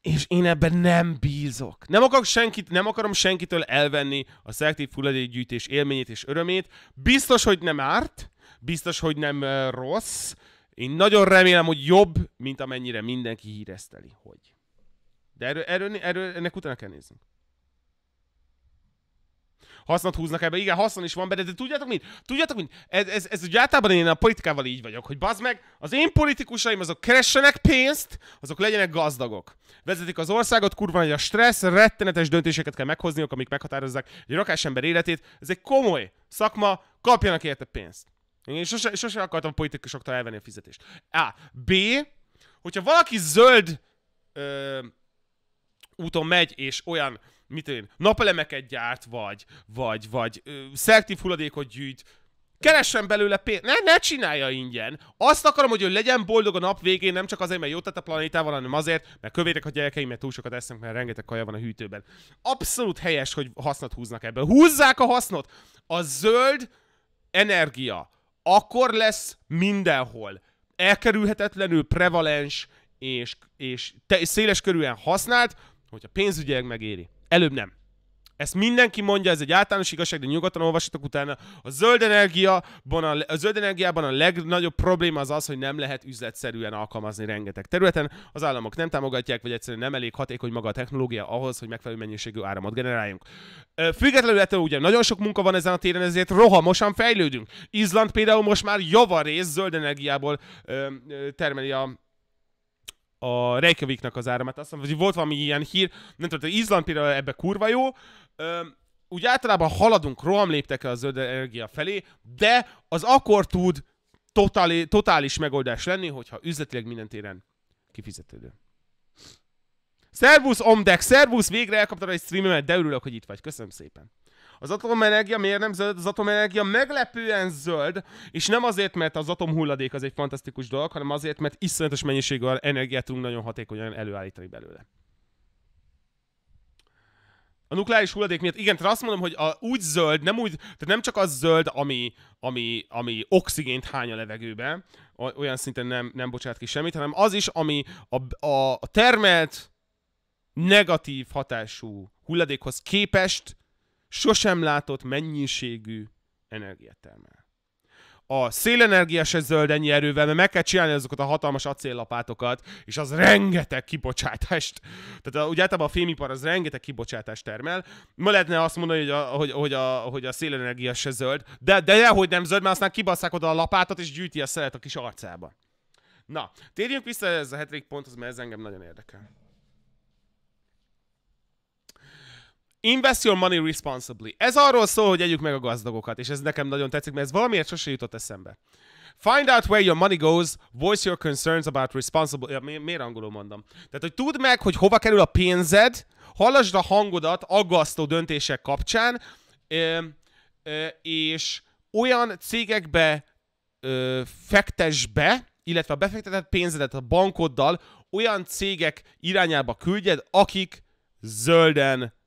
A: És én ebben nem bízok. Nem, akarok senkit, nem akarom senkitől elvenni a szelektív hulladékgyűjtés élményét és örömét. Biztos, hogy nem árt, biztos, hogy nem rossz, én nagyon remélem, hogy jobb, mint amennyire mindenki hírezteli, hogy. De erről, erről, erről ennek utána kell néznünk. Hasznot húznak ebbe, igen, haszon is van benne, de tudjátok mit? Tudjátok mit? Ez, ez, ez ugye általában én a politikával így vagyok, hogy bazd meg, az én politikusaim azok keressenek pénzt, azok legyenek gazdagok. Vezetik az országot, kurva hogy a stressz, rettenetes döntéseket kell meghozniok, amik meghatározzák egy rakás ember életét. Ez egy komoly szakma, kapjanak érte pénzt. Én sose, sose akartam politikusoktól elvenni a fizetést. A. B. Hogyha valaki zöld ö, úton megy, és olyan, mit én, napelemeket gyárt, vagy, vagy, vagy ö, szelektív hulladékot gyűjt, keressen belőle pénzt. Ne, ne csinálja ingyen. Azt akarom, hogy ő legyen boldog a nap végén, nem csak azért, mert jót tett a planétával, hanem azért, mert kövérek a gyerekeim, mert túl sokat esznek, mert rengeteg kaja van a hűtőben. Abszolút helyes, hogy hasznot húznak ebből. Húzzák a hasznot! A zöld energia akkor lesz mindenhol elkerülhetetlenül prevalens és, és, te, és széles körülön használt, hogyha pénzügyileg megéri. Előbb nem. Ezt mindenki mondja, ez egy általános igazság, de nyugodtan olvasatok utána. A zöld, energia, a, a zöld energiában a legnagyobb probléma az az, hogy nem lehet üzletszerűen alkalmazni rengeteg területen. Az államok nem támogatják, vagy egyszerűen nem elég hatékony maga a technológia ahhoz, hogy megfelelő mennyiségű áramot generáljunk. Függetlenül ettől ugye nagyon sok munka van ezen a téren, ezért rohamosan fejlődünk. Izland például most már javarész zöld energiából ö, ö, termeli a, a Reykjaviknak az áramát. Azt mondom, hogy volt valami ilyen hír, nem tudom, hogy Izland például ebbe kurva jó, Öm, úgy általában haladunk rohamléptekre a zöld energia felé, de az akkor tud totali, totális megoldás lenni, hogyha üzletileg minden téren kifizetődő. Szervusz, Omdek, szervusz, végre elkaptad egy streamemet, de örülök, hogy itt vagy, köszönöm szépen. Az atomenergia miért nem zöld? Az atomenergia meglepően zöld, és nem azért, mert az atomhulladék az egy fantasztikus dolog, hanem azért, mert iszonyatos mennyiségű energiát tudunk nagyon hatékonyan előállítani belőle. A nukleáris hulladék miatt, igen, tehát azt mondom, hogy a, úgy zöld, nem úgy, tehát nem csak az zöld, ami, ami, ami oxigént hány a levegőbe, olyan szinten nem, nem bocsát ki semmit, hanem az is, ami a, a termelt negatív hatású hulladékhoz képest sosem látott mennyiségű energiát termel a szélenergia se zöld ennyi erővel, mert meg kell csinálni azokat a hatalmas acéllapátokat, és az rengeteg kibocsátást. Tehát ugye általában a fémipar az rengeteg kibocsátást termel. Ma lehetne azt mondani, hogy a, hogy, hogy a, hogy a szélenergia se zöld, de, de hogy nem zöld, mert aztán kibasszák oda a lapátot, és gyűjti a szelet a kis arcába. Na, térjünk vissza ez a hetedik ponthoz, mert ez engem nagyon érdekel. Invest your money responsibly. Ez arról szól, hogy együk meg a gazdagokat, és ez nekem nagyon tetszik, mert ez valamiért sose jutott eszembe. Find out where your money goes, voice your concerns about responsible... Ja, mi, miért angolul mondom? Tehát, hogy tudd meg, hogy hova kerül a pénzed, hallasd a hangodat aggasztó döntések kapcsán, ö, ö, és olyan cégekbe ö, fektes be, illetve a befektetett pénzedet a bankoddal olyan cégek irányába küldjed, akik zölden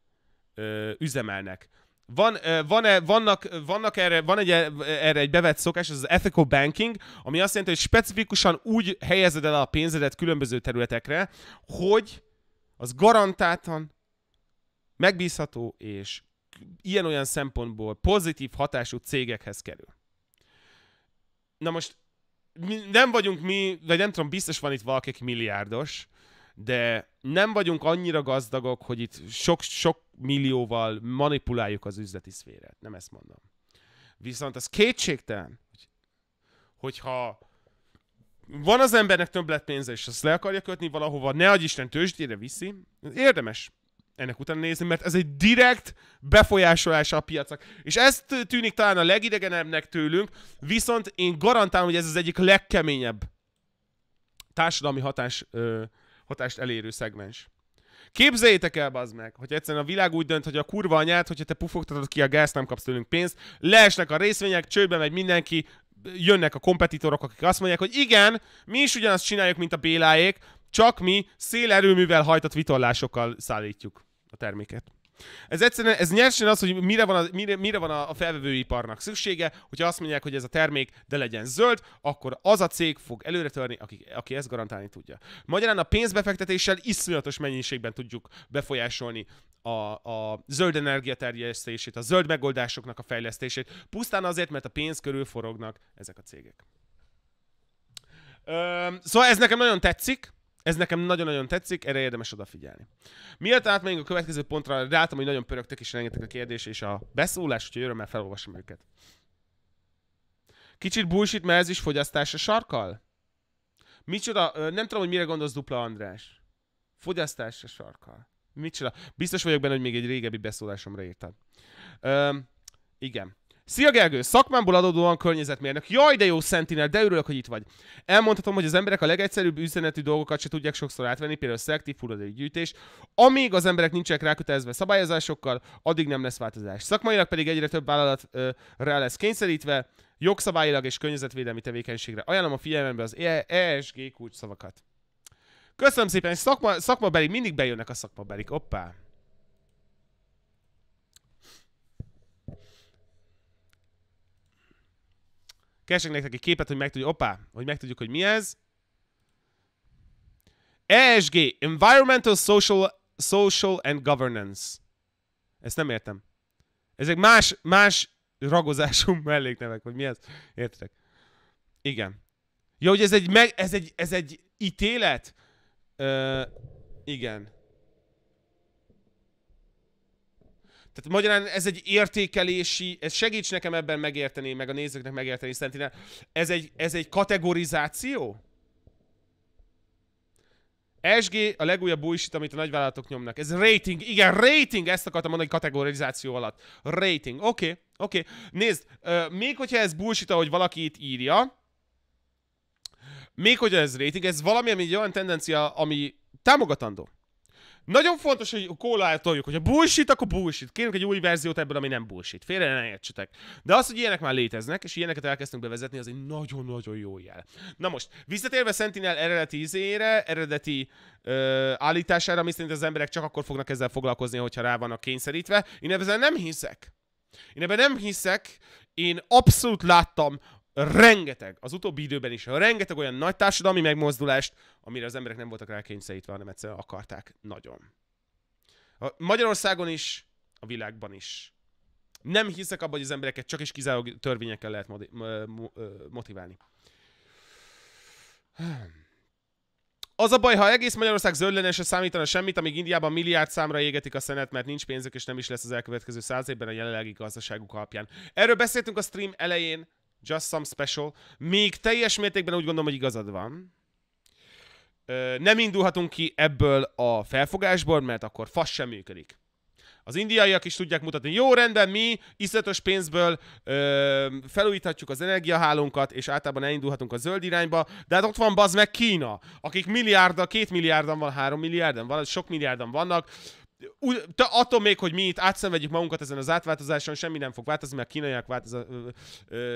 A: ö, üzemelnek. Van, van -e, vannak, vannak erre, van egy, erre egy bevett szokás, ez az ethical banking, ami azt jelenti, hogy specifikusan úgy helyezed el a pénzedet különböző területekre, hogy az garantáltan megbízható és ilyen-olyan szempontból pozitív hatású cégekhez kerül. Na most nem vagyunk mi, vagy nem tudom, biztos van itt valaki, milliárdos, de nem vagyunk annyira gazdagok, hogy itt sok-sok millióval manipuláljuk az üzleti szférát. Nem ezt mondom. Viszont az kétségtelen, hogyha van az embernek többlet pénze, és azt le akarja kötni valahova, ne adj Isten tőzsdére viszi, érdemes ennek után nézni, mert ez egy direkt befolyásolása a piacnak. És ez tűnik talán a legidegenebbnek tőlünk, viszont én garantálom, hogy ez az egyik legkeményebb társadalmi hatás ö, hatást elérő szegmens. Képzeljétek el, bazd meg, hogy egyszerűen a világ úgy dönt, hogy a kurva anyát, hogyha te pufogtatod ki a gáz, nem kapsz tőlünk pénzt, leesnek a részvények, csőbe megy mindenki, jönnek a kompetitorok, akik azt mondják, hogy igen, mi is ugyanazt csináljuk, mint a Béláék, csak mi szélerőművel hajtott vitorlásokkal szállítjuk a terméket. Ez egyszerűen, ez nyersen az, hogy mire van a, mire, mire van a felvevőiparnak szüksége, hogyha azt mondják, hogy ez a termék, de legyen zöld, akkor az a cég fog törni, aki, aki ezt garantálni tudja. Magyarán a pénzbefektetéssel iszonyatos mennyiségben tudjuk befolyásolni a, a zöld energia terjesztését, a zöld megoldásoknak a fejlesztését, pusztán azért, mert a pénz körül forognak ezek a cégek. Ö, szóval ez nekem nagyon tetszik, ez nekem nagyon-nagyon tetszik, erre érdemes odafigyelni. Miért átmegyünk a következő pontra, rátam, hogy nagyon pörögtek is rengeteg a kérdés és a beszólás, úgyhogy örömmel felolvasom őket. Kicsit bullshit, mert ez is fogyasztása sarkal? Micsoda, nem tudom, hogy mire gondolsz dupla András. Fogyasztása sarkal. Micsoda, biztos vagyok benne, hogy még egy régebbi beszólásomra írtad. Ö, igen. Szia Gergő, szakmámból adódóan környezetmérnök. Jaj, de jó Sentinel, de örülök, hogy itt vagy. Elmondhatom, hogy az emberek a legegyszerűbb üzenetű dolgokat se tudják sokszor átvenni, például szelektív gyűjtés. Amíg az emberek nincsenek rákötelezve szabályozásokkal, addig nem lesz változás. Szakmailag pedig egyre több vállalat ö, rá lesz kényszerítve, jogszabályilag és környezetvédelmi tevékenységre. Ajánlom a figyelmembe az ESG e szavakat. Köszönöm szépen, szakma, szakmabeli, mindig bejönnek a szakmabelik, oppá! Keresek nektek egy képet, hogy megtudjuk, opá, hogy megtudjuk, hogy mi ez. ESG, Environmental, Social, Social and Governance. Ezt nem értem. Ezek más, más ragozású melléknevek, vagy mi ez? Értek? Igen. Jó, hogy ez egy, meg, ez egy, ez egy ítélet? Ö, igen. Tehát magyarán ez egy értékelési, ez segíts nekem ebben megérteni, meg a nézőknek megérteni, Sentinel. Ez egy, ez egy kategorizáció? SG a legújabb bullshit, amit a nagyvállalatok nyomnak. Ez rating, igen, rating, ezt akartam mondani kategorizáció alatt. Rating, oké, okay, oké. Okay. Nézd, euh, még hogyha ez bullshit, ahogy valaki itt írja, még hogyha ez rating, ez valami, ami egy olyan tendencia, ami támogatandó. Nagyon fontos, hogy a kóla eltoljuk, hogy a bullshit, akkor bullshit. Kérünk egy új verziót ebből, ami nem bullshit. Félre ne értsetek. De az, hogy ilyenek már léteznek, és ilyeneket elkezdtünk bevezetni, az egy nagyon-nagyon jó jel. Na most, visszatérve Sentinel eredeti izére, eredeti ö, állítására, ami szerint az emberek csak akkor fognak ezzel foglalkozni, hogyha rá vannak kényszerítve. Én ebben nem hiszek. Én ebben nem hiszek, én abszolút láttam rengeteg, az utóbbi időben is rengeteg olyan nagy társadalmi megmozdulást, amire az emberek nem voltak rá kényszerítve, hanem egyszerűen akarták nagyon. A Magyarországon is, a világban is. Nem hiszek abban, hogy az embereket csak is kizárólag törvényekkel lehet motiválni. Az a baj, ha egész Magyarország zöld lenne, se számítana semmit, amíg Indiában milliárd számra égetik a szenet, mert nincs pénzük, és nem is lesz az elkövetkező száz évben a jelenlegi gazdaságuk alapján. Erről beszéltünk a stream elején, Just some special. Még teljes mértékben úgy gondolom, hogy igazad van. nem indulhatunk ki ebből a felfogásból, mert akkor fasz sem működik. Az indiaiak is tudják mutatni, jó rendben, mi iszletos pénzből ö, felújíthatjuk az energiahálónkat, és általában elindulhatunk a zöld irányba, de hát ott van bazd meg Kína, akik milliárda, két milliárdan van, három milliárdan van, sok milliárdan vannak, te, attól még, hogy mi itt átszenvedjük magunkat ezen az átváltozáson, semmi nem fog változni, mert a kínaiak változza, ö,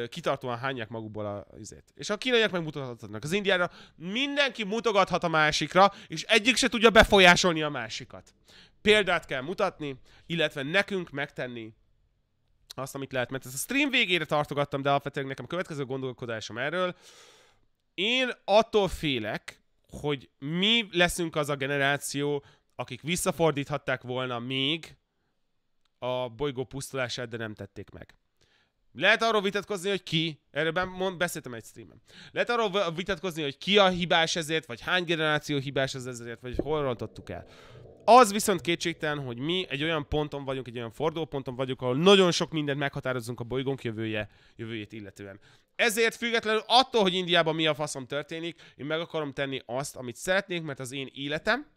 A: ö, kitartóan hányják magukból a izét. És a kínaiak megmutathatnak az indiára, mindenki mutogathat a másikra, és egyik se tudja befolyásolni a másikat. Példát kell mutatni, illetve nekünk megtenni azt, amit lehet. Mert ezt a stream végére tartogattam, de alapvetően nekem a következő gondolkodásom erről. Én attól félek, hogy mi leszünk az a generáció, akik visszafordíthatták volna még a bolygó pusztulását, de nem tették meg. Lehet arról vitatkozni, hogy ki, erről beszéltem egy streamen. Lehet arról vitatkozni, hogy ki a hibás ezért, vagy hány generáció hibás az ezért, vagy hol rontottuk el. Az viszont kétségtelen, hogy mi egy olyan ponton vagyunk, egy olyan fordulóponton vagyunk, ahol nagyon sok mindent meghatározunk a bolygónk jövője, jövőjét illetően. Ezért függetlenül attól, hogy Indiában mi a faszom történik, én meg akarom tenni azt, amit szeretnék, mert az én életem,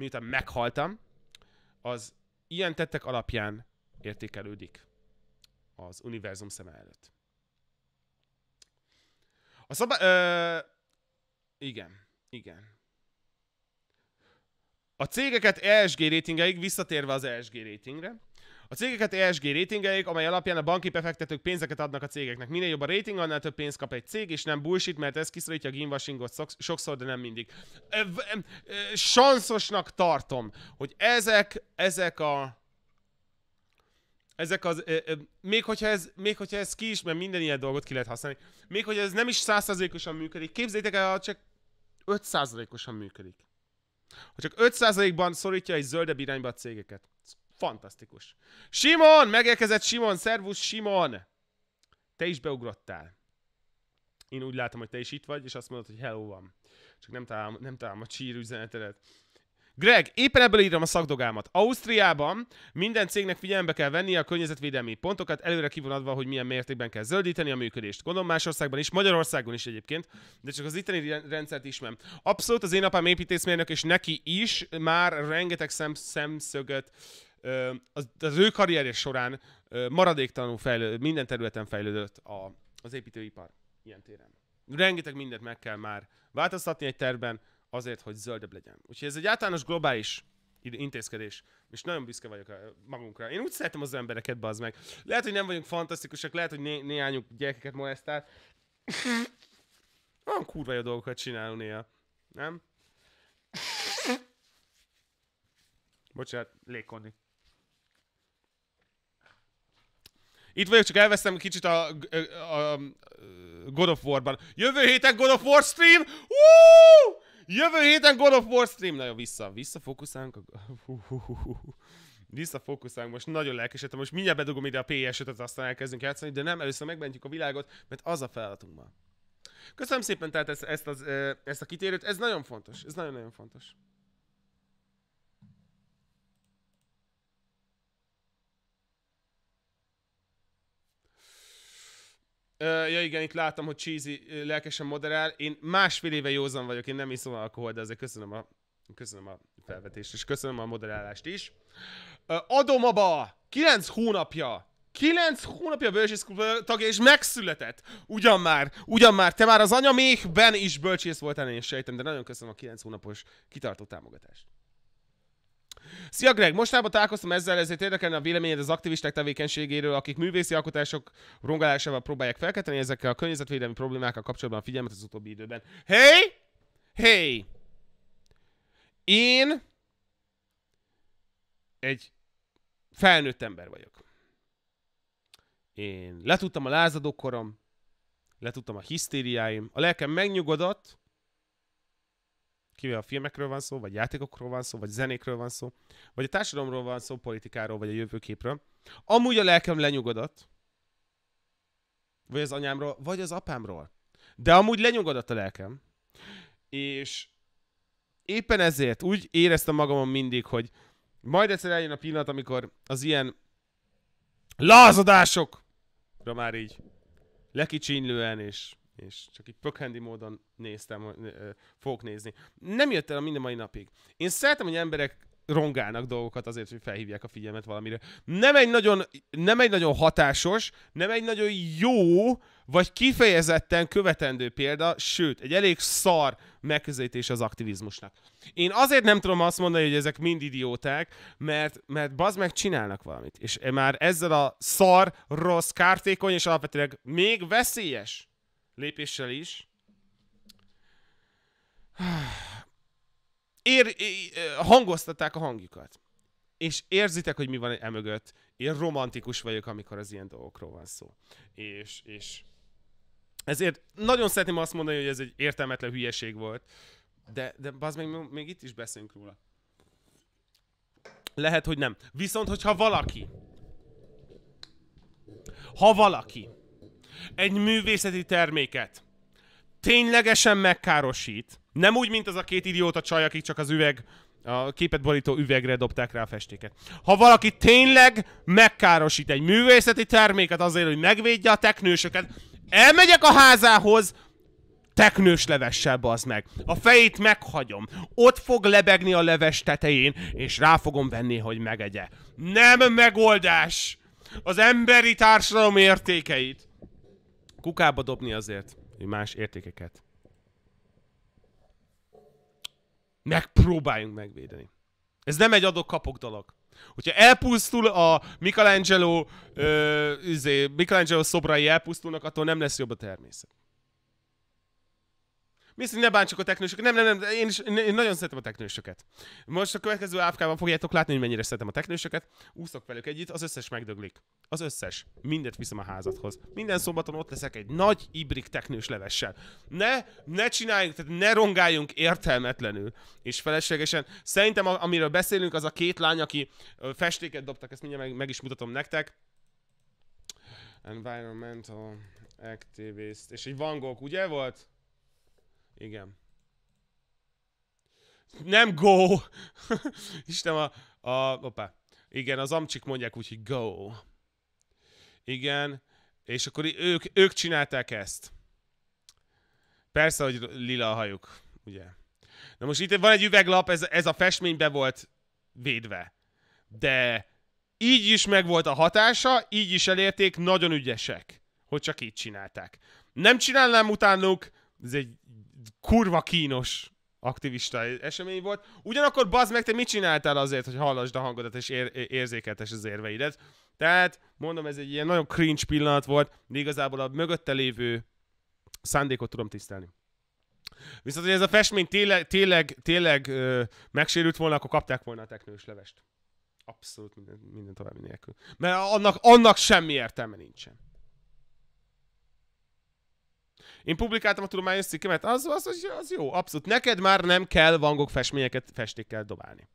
A: miután meghaltam, az ilyen tettek alapján értékelődik az univerzum szeme előtt. A szabá... Ö... Igen, igen. A cégeket ESG ratingeig, visszatérve az ESG ratingre, a cégeket ESG ratingeik, amely alapján a banki befektetők pénzeket adnak a cégeknek. Minél jobb a rating, annál több pénzt kap egy cég, és nem bullshit, mert ez kiszorítja a greenwashingot sokszor, de nem mindig. Sanszosnak tartom, hogy ezek, ezek a ezek az, ö, ö, még, hogyha ez, még hogyha ez ki is, mert minden ilyen dolgot ki lehet használni, még hogyha ez nem is százszerzékosan működik, képzeljétek el, ha csak 5%-osan működik. Ha csak 5%-ban szorítja egy zöldebb irányba a cégeket. Ez Fantasztikus. Simon! Megérkezett Simon! Szervusz Simon! Te is beugrottál. Én úgy látom, hogy te is itt vagy, és azt mondod, hogy hello van. Csak nem találom, nem találom a csír üzenetedet. Greg, éppen ebből írom a szakdogámat. Ausztriában minden cégnek figyelembe kell vennie a környezetvédelmi pontokat, előre kivonatva, hogy milyen mértékben kell zöldíteni a működést. Gondolom más országban is, Magyarországon is egyébként, de csak az itteni rendszert ismerem. Abszolút az én apám építészmérnök, és neki is már rengeteg szem, szemszögöt az, az ő karrierje során maradéktalanul fejlő minden területen fejlődött a, az építőipar ilyen téren. Rengeteg mindent meg kell már változtatni egy tervben, azért, hogy zöldebb legyen. Úgyhogy ez egy általános globális intézkedés, és nagyon büszke vagyok magunkra. Én úgy szeretem az embereket, bazd meg. Lehet, hogy nem vagyunk fantasztikusak, lehet, hogy né- néhányuk gyerekeket molesztál. Olyan kurva jó dolgokat csinálunk néha. Nem? Bocsánat, légkondi. Itt vagyok, csak elvesztem kicsit a, a, a God of War-ban. Jövő héten God of War stream! Woo! Jövő héten God of War stream! Na jó, vissza. Visszafókuszálunk a... Visszafókuszálunk, most nagyon lelkesedtem, most mindjárt bedugom ide a ps 5 aztán elkezdünk játszani, de nem, először megmentjük a világot, mert az a feladatunk ma. Köszönöm szépen tehát ezt, ezt, az, ezt a kitérőt, ez nagyon fontos, ez nagyon-nagyon fontos. ja igen, itt láttam, hogy Cheesy lelkesen moderál. Én másfél éve józan vagyok, én nem iszom alkohol, de azért köszönöm a, köszönöm a felvetést, és köszönöm a moderálást is. Adom abba! 9 hónapja! 9 hónapja bölcsész tagja, és megszületett! Ugyan már, ugyan már, te már az anyamékben is bölcsész voltál, én sejtem, de nagyon köszönöm a 9 hónapos kitartó támogatást. Szia Greg, mostában találkoztam ezzel, ezért érdekelne a véleményed az aktivisták tevékenységéről, akik művészi alkotások rongálásával próbálják felkelteni ezekkel a környezetvédelmi problémákkal kapcsolatban a figyelmet az utóbbi időben. Hey! Hey! Én egy felnőtt ember vagyok. Én letudtam a lázadókorom, letudtam a hisztériáim, a lelkem megnyugodott, kivéve a filmekről van szó, vagy játékokról van szó, vagy zenékről van szó, vagy a társadalomról van szó, politikáról, vagy a jövőképről. Amúgy a lelkem lenyugodott, vagy az anyámról, vagy az apámról. De amúgy lenyugodott a lelkem. És éppen ezért úgy éreztem magamon mindig, hogy majd egyszer eljön a pillanat, amikor az ilyen lázadásokra már így lekicsinlően és és csak így pökhendi módon néztem, fogok nézni. Nem jött el a minden mai napig. Én szeretem, hogy emberek rongálnak dolgokat azért, hogy felhívják a figyelmet valamire. Nem egy nagyon, nem egy nagyon hatásos, nem egy nagyon jó, vagy kifejezetten követendő példa, sőt, egy elég szar megközelítés az aktivizmusnak. Én azért nem tudom azt mondani, hogy ezek mind idióták, mert, mert bazd meg csinálnak valamit. És e már ezzel a szar, rossz, kártékony és alapvetően még veszélyes lépéssel is. Ér, ér, hangoztatták a hangjukat. És érzitek, hogy mi van emögött. Én romantikus vagyok, amikor az ilyen dolgokról van szó. És, és ezért nagyon szeretném azt mondani, hogy ez egy értelmetlen hülyeség volt. De, de az még, még itt is beszélünk róla. Lehet, hogy nem. Viszont, hogyha valaki, ha valaki egy művészeti terméket ténylegesen megkárosít, nem úgy, mint az a két idióta csaj, akik csak az üveg, a képet borító üvegre dobták rá a festéket. Ha valaki tényleg megkárosít egy művészeti terméket azért, hogy megvédje a teknősöket, elmegyek a házához, teknős levessel bazd meg. A fejét meghagyom. Ott fog lebegni a leves tetején, és rá fogom venni, hogy megegye. Nem megoldás! Az emberi társadalom értékeit kukába dobni azért, hogy más értékeket megpróbáljunk megvédeni. Ez nem egy adok-kapok dolog. Hogyha elpusztul a Michelangelo, ö, izé, Michelangelo szobrai elpusztulnak, attól nem lesz jobb a természet. Mi az, hogy ne bántsuk a teknősöket? Nem, nem, nem, én is én nagyon szeretem a teknősöket. Most a következő áfkában fogjátok látni, hogy mennyire szeretem a teknősöket. Úszok velük együtt, az összes megdöglik. Az összes. Mindet viszem a házadhoz. Minden szombaton ott leszek egy nagy ibrik teknős levessel. Ne, ne csináljunk, tehát ne rongáljunk értelmetlenül és feleslegesen. Szerintem, amiről beszélünk, az a két lány, aki festéket dobtak, ezt mindjárt meg, meg is mutatom nektek. Environmental activist. És egy Van Gogh, ugye volt? Igen. Nem go! Isten a... a Opa. Igen, az amcsik mondják úgy, hogy go. Igen. És akkor ők, ők csinálták ezt. Persze, hogy lila a hajuk, ugye. Na most itt van egy üveglap, ez, ez a festménybe volt védve. De így is megvolt a hatása, így is elérték, nagyon ügyesek, hogy csak így csinálták. Nem csinálnám utánuk, ez egy kurva kínos aktivista esemény volt. Ugyanakkor bazd meg, te mit csináltál azért, hogy hallasd a hangodat és ér- érzékeltes az érveidet? Tehát mondom, ez egy ilyen nagyon cringe pillanat volt, de igazából a mögötte lévő szándékot tudom tisztelni. Viszont, hogy ez a festmény tényleg, tényleg, tényleg ö, megsérült volna, akkor kapták volna a teknős levest. Abszolút minden, minden további nélkül. Mert annak, annak semmi értelme nincsen. Én publikáltam a tudományos cikkemet, az, az, az, az jó, abszolút. Neked már nem kell vangok festményeket festékkel dobálni.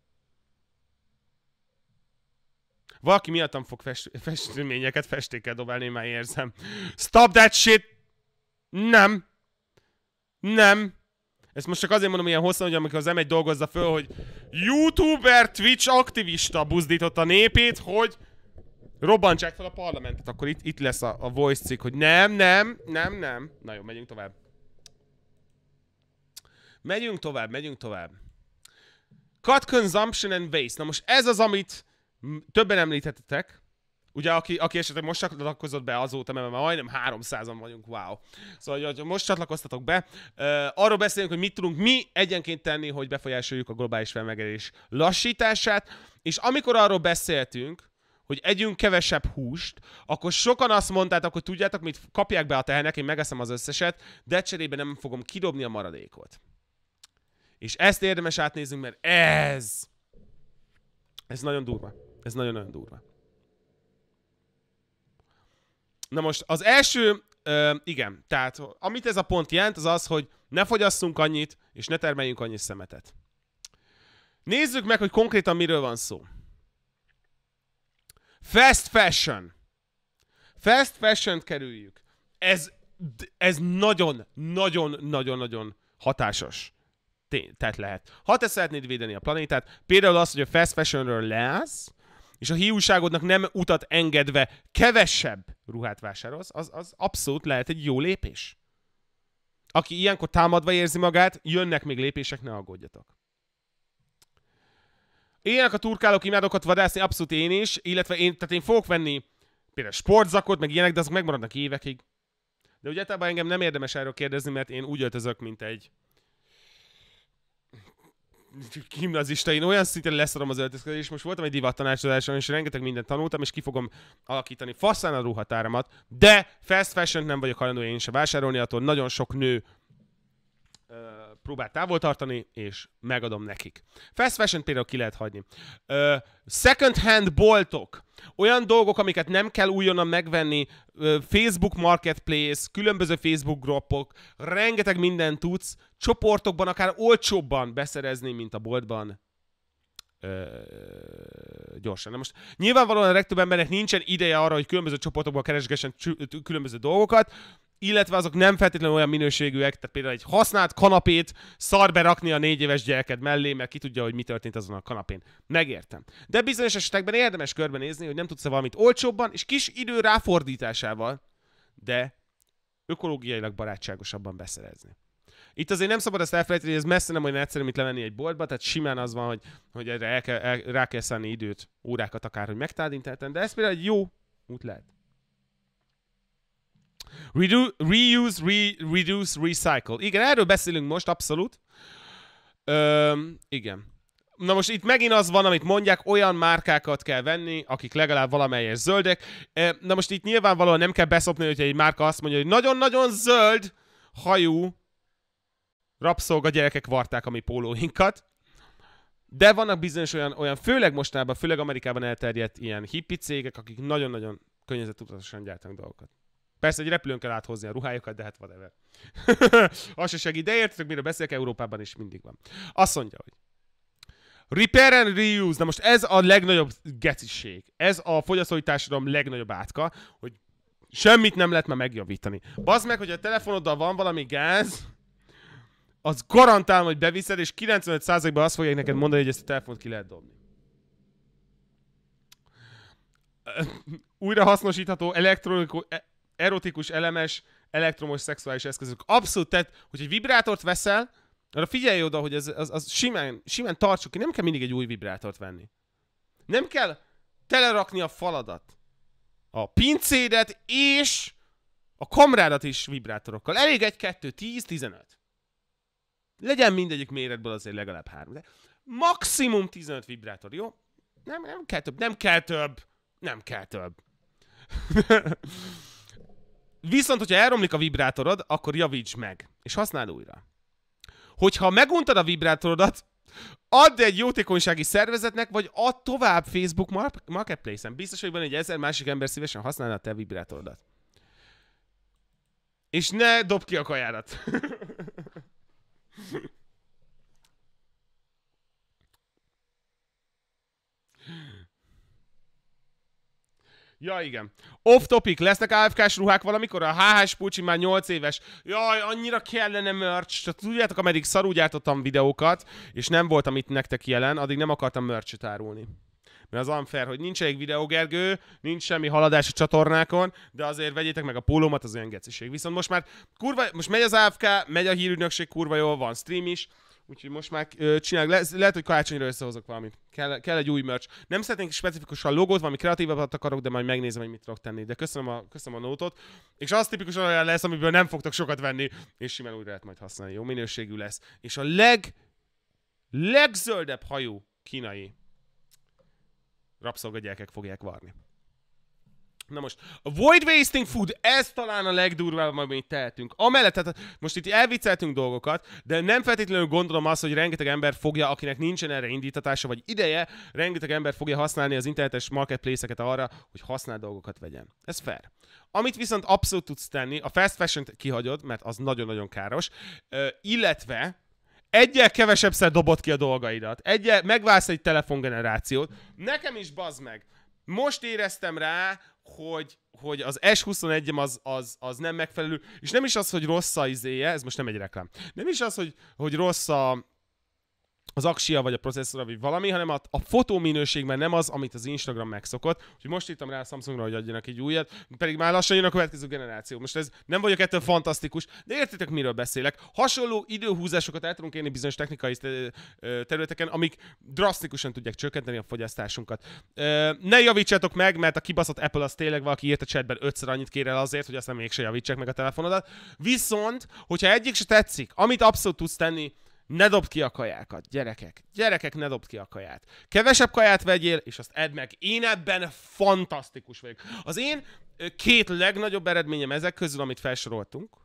A: Valaki miattam fog fest, festményeket festékkel dobálni, én már érzem. Stop that shit! Nem! Nem! Ezt most csak azért mondom ilyen hosszan, hogy amikor az M1 dolgozza föl, hogy YouTuber, Twitch aktivista buzdította népét, hogy Robbantsák fel a parlamentet, akkor itt, itt lesz a, a voice cikk, hogy nem, nem, nem, nem. Na jó, megyünk tovább. Megyünk tovább, megyünk tovább. Cut consumption and waste. Na most ez az, amit többen említettetek. Ugye, aki, aki esetleg most csatlakozott be azóta, mert már majdnem 300-an vagyunk, wow. Szóval, hogy most csatlakoztatok be, uh, arról beszélünk, hogy mit tudunk mi egyenként tenni, hogy befolyásoljuk a globális felmelegedés lassítását, és amikor arról beszéltünk, hogy együnk kevesebb húst, akkor sokan azt mondták, hogy tudjátok, mit kapják be a tehenek, én megeszem az összeset, de cserébe nem fogom kidobni a maradékot. És ezt érdemes átnézni, mert ez... Ez nagyon durva. Ez nagyon-nagyon durva. Na most az első, ö, igen, tehát amit ez a pont jelent, az az, hogy ne fogyasszunk annyit, és ne termeljünk annyi szemetet. Nézzük meg, hogy konkrétan miről van szó. Fast fashion. Fast fashion kerüljük. Ez, ez nagyon, nagyon, nagyon, nagyon hatásos. Tehát lehet. Ha te szeretnéd védeni a planétát, például az, hogy a fast fashionről leállsz, és a hiúságodnak nem utat engedve kevesebb ruhát vásárolsz, az, az abszolút lehet egy jó lépés. Aki ilyenkor támadva érzi magát, jönnek még lépések, ne aggódjatok. Ilyenek a turkálok, imádokat vadászni, abszolút én is, illetve én, tehát én fogok venni például sportzakot, meg ilyenek, de azok megmaradnak évekig. De ugye általában engem nem érdemes erről kérdezni, mert én úgy öltözök, mint egy gimnazista, én olyan szinten leszarom az öltözködést, most voltam egy divat tanácsadáson, és rengeteg mindent tanultam, és ki fogom alakítani faszán a ruhatáramat, de fast fashion nem vagyok hajlandó én se vásárolni, attól nagyon sok nő próbált távol tartani, és megadom nekik. Fast fashion például ki lehet hagyni. Ö, second hand boltok. Olyan dolgok, amiket nem kell újonnan megvenni, ö, Facebook Marketplace, különböző Facebook groupok, rengeteg mindent tudsz csoportokban akár olcsóbban beszerezni, mint a boltban gyorsan. Na most nyilvánvalóan a legtöbb embernek nincsen ideje arra, hogy különböző csoportokban keresgessen különböző dolgokat, illetve azok nem feltétlenül olyan minőségűek, tehát például egy használt kanapét szar berakni a négy éves gyereked mellé, mert ki tudja, hogy mi történt azon a kanapén. Megértem. De bizonyos esetekben érdemes körbenézni, hogy nem tudsz-e valamit olcsóbban és kis idő ráfordításával, de ökológiailag barátságosabban beszerezni. Itt azért nem szabad ezt elfelejteni, hogy ez messze nem olyan egyszerű, mint lemenni egy boltba, tehát simán az van, hogy, hogy erre el kell, el, rá kell szállni időt, órákat akár, hogy megtárgyintáltan, de ez például egy jó út lehet. Redu reuse, re reduce, recycle. Igen, erről beszélünk most, abszolút. Öm, igen. Na most itt megint az van, amit mondják, olyan márkákat kell venni, akik legalább valamelyes zöldek. Na most itt nyilvánvalóan nem kell beszopni, hogyha egy márka azt mondja, hogy nagyon-nagyon zöld hajú rabszolga gyerekek varták a mi pólóinkat. De vannak bizonyos olyan, olyan főleg mostanában, főleg Amerikában elterjedt ilyen hippi cégek, akik nagyon-nagyon környezetutatosan gyártanak dolgokat. Persze egy repülőn kell áthozni a ruhájukat, de hát whatever. Az se segít, de értetek, mire beszélek, Európában is mindig van. Azt mondja, hogy Repair and reuse. Na most ez a legnagyobb geciség. Ez a fogyasztói társadalom legnagyobb átka, hogy semmit nem lehet már megjavítani. Bazd meg, hogy a telefonoddal van valami gáz, az garantálom, hogy beviszed, és 95%-ban azt fogják neked mondani, hogy ezt a telefont ki lehet dobni. Újra hasznosítható elektronikus, erotikus, elemes, elektromos szexuális eszközök. Abszolút, tehát, hogy egy vibrátort veszel, arra figyelj oda, hogy ez, az, az simán, simán tartsuk ki, nem kell mindig egy új vibrátort venni. Nem kell telerakni a faladat, a pincédet és a kamrádat is vibrátorokkal. Elég egy, kettő, tíz, tizenöt. Legyen mindegyik méretből azért legalább három. De maximum 15 vibrátor, jó? Nem, nem kell több, nem kell több, nem kell több. Viszont, hogyha elromlik a vibrátorod, akkor javíts meg, és használd újra. Hogyha meguntad a vibrátorodat, add egy jótékonysági szervezetnek, vagy add tovább Facebook Marketplace-en. Biztos, hogy van egy ezer másik ember szívesen használna a te vibrátorodat. És ne dob ki a kajádat. Ja, igen. Off topic, lesznek AFK-s ruhák valamikor? A HH Pucsi már 8 éves. Jaj, annyira kellene merch. Tehát tudjátok, ameddig szarú gyártottam videókat, és nem voltam itt nektek jelen, addig nem akartam merch árulni. Mert az unfair, hogy nincs elég videógergő, nincs semmi haladás a csatornákon, de azért vegyétek meg a pólómat, az olyan geciség. Viszont most már kurva, most megy az AFK, megy a hírügynökség, kurva jól van stream is, Úgyhogy most már csinálok, le, lehet, hogy karácsonyra összehozok valamit. Kell, kell egy új merch. Nem szeretnénk specifikusan logót, valami kreatívabbat akarok, de majd megnézem, hogy mit tudok tenni. De köszönöm a, köszönöm a nótot. És az tipikusan olyan lesz, amiből nem fogtok sokat venni, és simán újra lehet majd használni. Jó minőségű lesz. És a leg, legzöldebb hajú kínai rabszolgagyerkek fogják varni. Na most, a void wasting food, ez talán a legdurvább, amit tehetünk. Amellett, tehát most itt elvicceltünk dolgokat, de nem feltétlenül gondolom azt, hogy rengeteg ember fogja, akinek nincsen erre indítatása vagy ideje, rengeteg ember fogja használni az internetes marketplace-eket arra, hogy használ dolgokat vegyen. Ez fair. Amit viszont abszolút tudsz tenni, a fast fashion kihagyod, mert az nagyon-nagyon káros, Ö, illetve egyel kevesebbszer dobod ki a dolgaidat, egyel megválsz egy telefongenerációt. Nekem is bazd meg, most éreztem rá, hogy, hogy az S21-em az, az, az nem megfelelő, és nem is az, hogy rossz a izéje, ez most nem egy reklám, nem is az, hogy, hogy rossz a, az aksia vagy a processzor, vagy valami, hanem a, a fotóminőség már nem az, amit az Instagram megszokott. Úgyhogy most írtam rá a Samsungra, hogy adjanak egy újat, pedig már lassan jön a következő generáció. Most ez nem vagyok ettől fantasztikus, de értitek, miről beszélek. Hasonló időhúzásokat el tudunk érni bizonyos technikai területeken, amik drasztikusan tudják csökkenteni a fogyasztásunkat. Ne javítsatok meg, mert a kibaszott Apple az tényleg valaki írt a chatben ötször annyit kér el azért, hogy aztán mégse javítsák meg a telefonodat. Viszont, hogyha egyik se tetszik, amit abszolút tudsz tenni, ne dobd ki a kajákat, gyerekek. Gyerekek, ne dobd ki a kaját. Kevesebb kaját vegyél, és azt edd meg. Én ebben fantasztikus vagyok. Az én két legnagyobb eredményem ezek közül, amit felsoroltunk,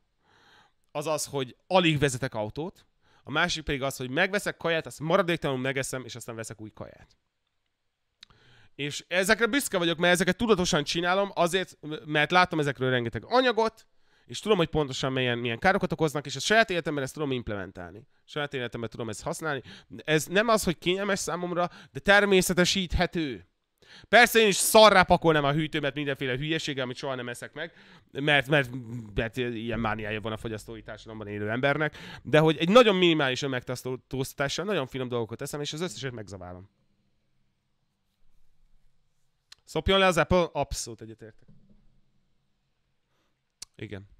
A: az az, hogy alig vezetek autót, a másik pedig az, hogy megveszek kaját, azt maradéktalanul megeszem, és aztán veszek új kaját. És ezekre büszke vagyok, mert ezeket tudatosan csinálom, azért, mert láttam ezekről rengeteg anyagot, és tudom, hogy pontosan milyen, milyen károkat okoznak, és a saját életemben ezt tudom implementálni. A saját életemben tudom ezt használni. Ez nem az, hogy kényelmes számomra, de természetesíthető. Persze én is szarrá pakolnám a hűtőmet mindenféle hülyeséggel, amit soha nem eszek meg, mert, mert, mert ilyen mániája van a fogyasztói társadalomban élő embernek, de hogy egy nagyon minimális önmegtasztóztatással nagyon finom dolgokat teszem, és az összeset megzaválom. Szopjon le az Apple? Abszolút egyetértek. Igen.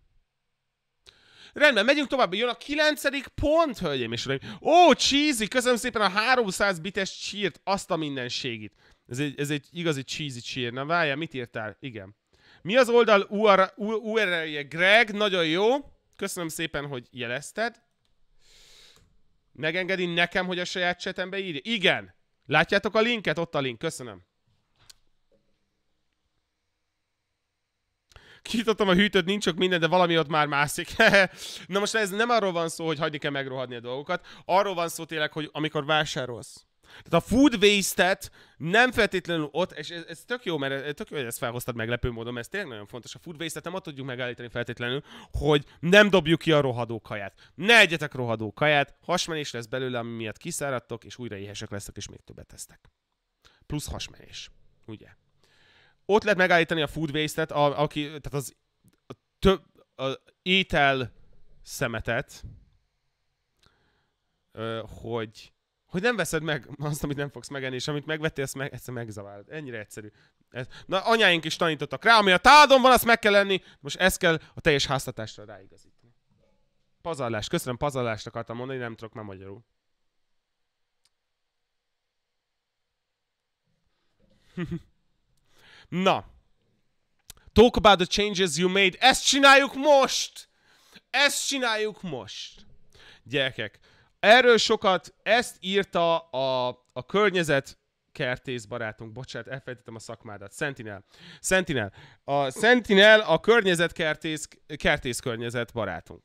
A: Rendben, megyünk tovább. Jön a kilencedik pont, hölgyeim és uraim. Ó, cheesy, köszönöm szépen a 300 bites csírt, azt a mindenségit. Ez egy, ez egy igazi cheesy csír. Na várjál, mit írtál? Igen. Mi az oldal URL-je? Greg, nagyon jó. Köszönöm szépen, hogy jelezted. Megengedi nekem, hogy a saját csetembe írja? Igen. Látjátok a linket? Ott a link. Köszönöm. kinyitottam a hűtőt, nincs sok minden, de valami ott már mászik. Na most ez nem arról van szó, hogy hagyni kell megrohadni a dolgokat, arról van szó tényleg, hogy amikor vásárolsz, tehát a food waste-et nem feltétlenül ott, és ez, ez tök jó, mert ez, tök jó, hogy ezt felhoztad meglepő módon, mert ez tényleg nagyon fontos. A food waste-et nem ott tudjuk megállítani feltétlenül, hogy nem dobjuk ki a rohadó kaját. Ne egyetek rohadó kaját, hasmenés lesz belőle, ami miatt kiszáradtok, és újra éhesek lesztek, és még többet tesztek. Plusz hasmenés, ugye? Ott lehet megállítani a food waste-et, a, aki, tehát az a több, a étel szemetet, ö, hogy, hogy nem veszed meg azt, amit nem fogsz megenni, és amit megvettél, ezt meg, egyszer megzavárod. Ennyire egyszerű. Ez, na, anyáink is tanítottak rá, ami a tádon van, azt meg kell lenni, most ezt kell a teljes háztatásra ráigazítani. Pazarlás, köszönöm, pazarlást akartam mondani, nem tudok már magyarul. Na. Talk about the changes you made. Ezt csináljuk most! Ezt csináljuk most! Gyerekek, erről sokat, ezt írta a, a környezet kertész barátunk, bocsánat, elfelejtettem a szakmádat, Sentinel. Sentinel. A Sentinel a környezetkertész kertész környezet barátunk.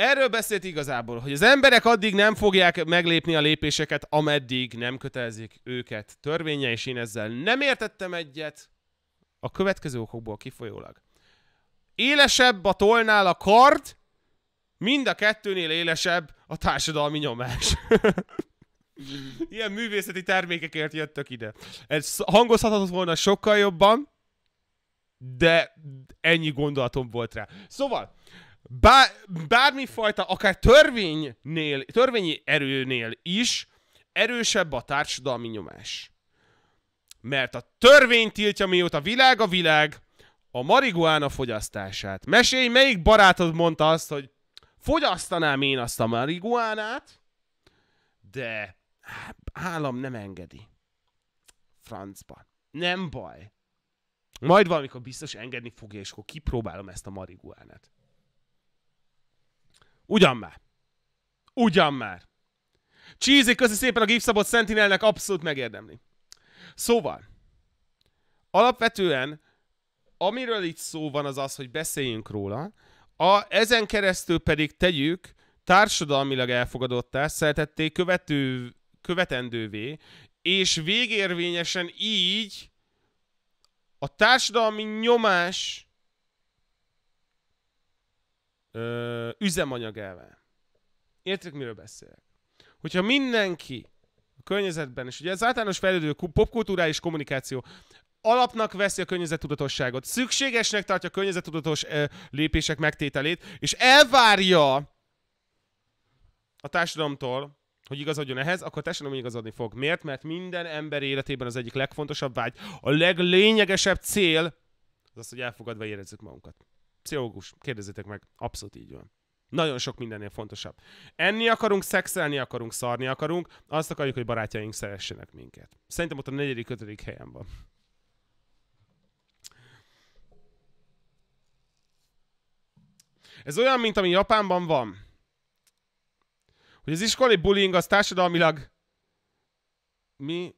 A: Erről beszélt igazából, hogy az emberek addig nem fogják meglépni a lépéseket, ameddig nem kötelezik őket törvénye, és én ezzel nem értettem egyet a következő okokból kifolyólag. Élesebb a tolnál a kard, mind a kettőnél élesebb a társadalmi nyomás. Ilyen művészeti termékekért jöttök ide. Ez hangozhatott volna sokkal jobban, de ennyi gondolatom volt rá. Szóval, bár, bármifajta, akár törvénynél, törvényi erőnél is erősebb a társadalmi nyomás. Mert a törvény tiltja mióta világ a világ a marihuána fogyasztását. Mesélj, melyik barátod mondta azt, hogy fogyasztanám én azt a marihuánát, de hát állam nem engedi. Francba. Nem baj. Majd valamikor biztos engedni fogja, és akkor kipróbálom ezt a marihuánát. Ugyan már. Ugyan már. Csízi, köszi szépen a gipszabot Sentinelnek, abszolút megérdemli. Szóval, alapvetően, amiről itt szó van az az, hogy beszéljünk róla, a, ezen keresztül pedig tegyük társadalmilag elfogadottá, szeretetté követő, követendővé, és végérvényesen így a társadalmi nyomás ö, üzemanyag elve. Értek, miről beszélek? Hogyha mindenki a környezetben, és ugye az általános fejlődő popkultúrális kommunikáció alapnak veszi a környezettudatosságot, szükségesnek tartja a környezettudatos ö, lépések megtételét, és elvárja a társadalomtól, hogy igazodjon ehhez, akkor társadalom igazodni fog. Miért? Mert minden ember életében az egyik legfontosabb vágy, a leglényegesebb cél, az az, hogy elfogadva érezzük magunkat pszichológus, kérdezzétek meg, abszolút így van. Nagyon sok mindennél fontosabb. Enni akarunk, szexelni akarunk, szarni akarunk, azt akarjuk, hogy barátjaink szeressenek minket. Szerintem ott a negyedik, ötödik helyen van. Ez olyan, mint ami Japánban van. Hogy az iskolai bullying az társadalmilag... Mi?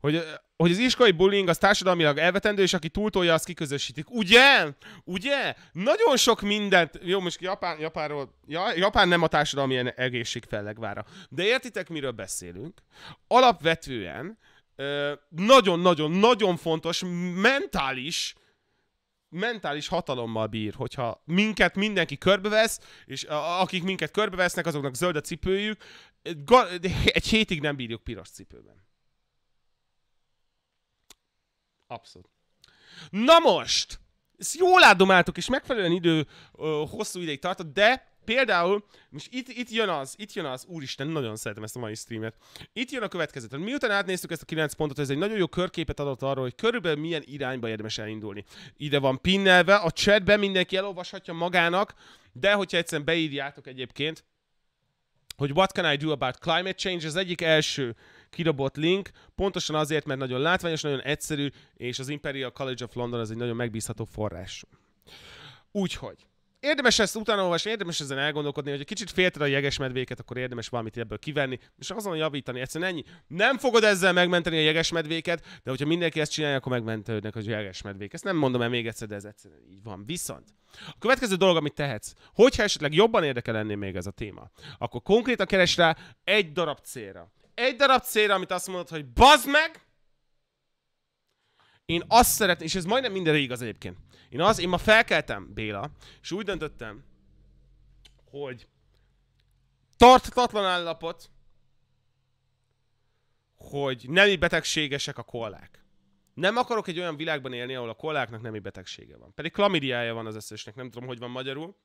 A: Hogy hogy az iskolai bullying az társadalmilag elvetendő, és aki túltolja, azt kiközösítik. Ugye? Ugye? Nagyon sok mindent... Jó, most Japán, Japánról... Ja, Japán nem a társadalmi egészség fellegvára. De értitek, miről beszélünk? Alapvetően nagyon-nagyon-nagyon fontos mentális mentális hatalommal bír, hogyha minket mindenki körbevesz, és akik minket körbevesznek, azoknak zöld a cipőjük, egy hétig nem bírjuk piros cipőben. Abszolút. Na most! Ezt jól ádomátok, és megfelelően idő ö, hosszú ideig tartott, de Például, most itt, itt jön az, itt jön az, úristen, nagyon szeretem ezt a mai streamet. Itt jön a következő. Tehát miután átnéztük ezt a 9 pontot, ez egy nagyon jó körképet adott arról, hogy körülbelül milyen irányba érdemes elindulni. Ide van pinnelve, a chatben mindenki elolvashatja magának, de hogyha egyszerűen beírjátok egyébként, hogy what can I do about climate change, az egyik első kidobott link, pontosan azért, mert nagyon látványos, nagyon egyszerű, és az Imperial College of London az egy nagyon megbízható forrás. Úgyhogy érdemes ezt utána olvasni, érdemes ezen elgondolkodni, hogy egy kicsit félted a jegesmedvéket, akkor érdemes valamit ebből kivenni, és azon javítani. Egyszerűen ennyi. Nem fogod ezzel megmenteni a jegesmedvéket, de hogyha mindenki ezt csinálja, akkor megmentődnek a jegesmedvék. Ezt nem mondom el még egyszer, de ez egyszerűen így van. Viszont a következő dolog, amit tehetsz, hogyha esetleg jobban érdekel lenni még ez a téma, akkor konkrétan keres rá egy darab célra egy darab cél, amit azt mondod, hogy bazd meg, én azt szeretném, és ez majdnem mindenre igaz egyébként. Én az, én ma felkeltem, Béla, és úgy döntöttem, hogy tartatlan állapot, hogy nemi betegségesek a kollák. Nem akarok egy olyan világban élni, ahol a kolláknak nemi betegsége van. Pedig klamidiája van az összesnek, nem tudom, hogy van magyarul.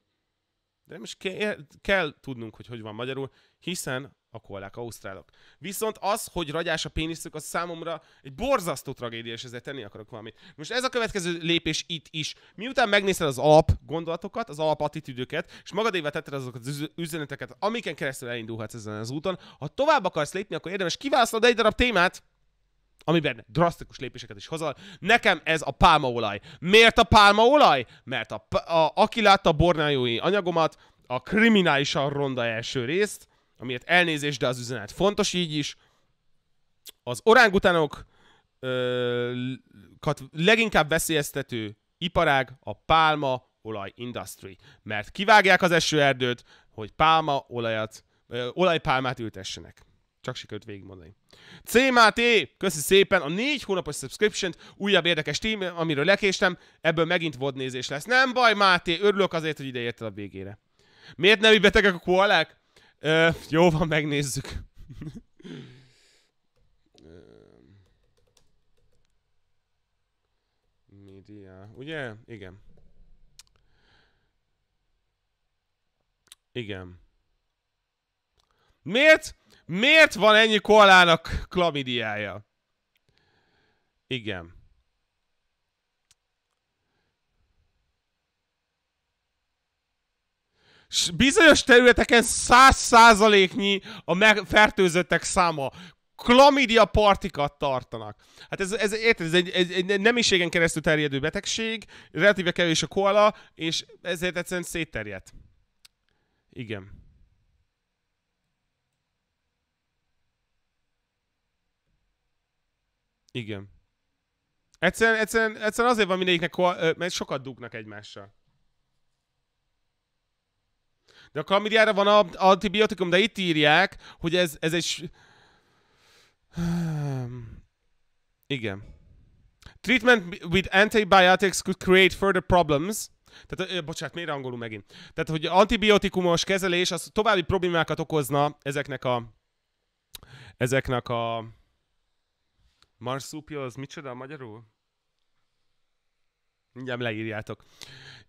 A: De nem is ke- kell tudnunk, hogy hogy van magyarul, hiszen a kollák, ausztrálok. Viszont az, hogy ragyás a péniszük, az számomra egy borzasztó tragédia, és ezzel tenni akarok valamit. Most ez a következő lépés itt is. Miután megnézted az alap gondolatokat, az alap attitűdöket, és magadévá tetted azokat az üzeneteket, amiken keresztül elindulhatsz ezen az úton, ha tovább akarsz lépni, akkor érdemes kiválasztod egy darab témát, amiben drasztikus lépéseket is hozol. Nekem ez a pálmaolaj. Miért a pálmaolaj? Mert a, a, aki látta a bornájói anyagomat, a kriminálisan ronda első részt, amiért elnézés, de az üzenet fontos így is. Az orángutánok ö, leginkább veszélyeztető iparág a pálma olaj industry. Mert kivágják az esőerdőt, hogy pálma olajat, ö, olajpálmát ültessenek. Csak sikerült végigmondani. CMAT, köszi szépen a négy hónapos subscription újabb érdekes tím, amiről lekéstem, ebből megint vodnézés lesz. Nem baj, Máté, örülök azért, hogy ide érted a végére. Miért nem így betegek a koalák? Ö, jó van, megnézzük. Media, ugye? Igen. Igen. Miért? Miért van ennyi koalának klamidiája? Igen. bizonyos területeken száz százaléknyi a fertőzöttek száma. Klamidia partikat tartanak. Hát ez, ez, érted, ez egy, egy, egy nemiségen keresztül terjedő betegség, relatíve kevés a koala, és ezért egyszerűen szétterjedt. Igen. Igen. Egyszerűen, egyszerűen, egyszerűen azért van mindegyiknek, mert sokat dugnak egymással. De a klamidiára van a, antibiotikum, de itt írják, hogy ez, ez egy... Hm. Igen. Treatment with antibiotics could create further problems. Tehát, ö, bocsánat, miért angolul megint? Tehát, hogy antibiotikumos kezelés, az további problémákat okozna ezeknek a... Ezeknek a... Marsupial, az micsoda magyarul? Mindjárt leírjátok.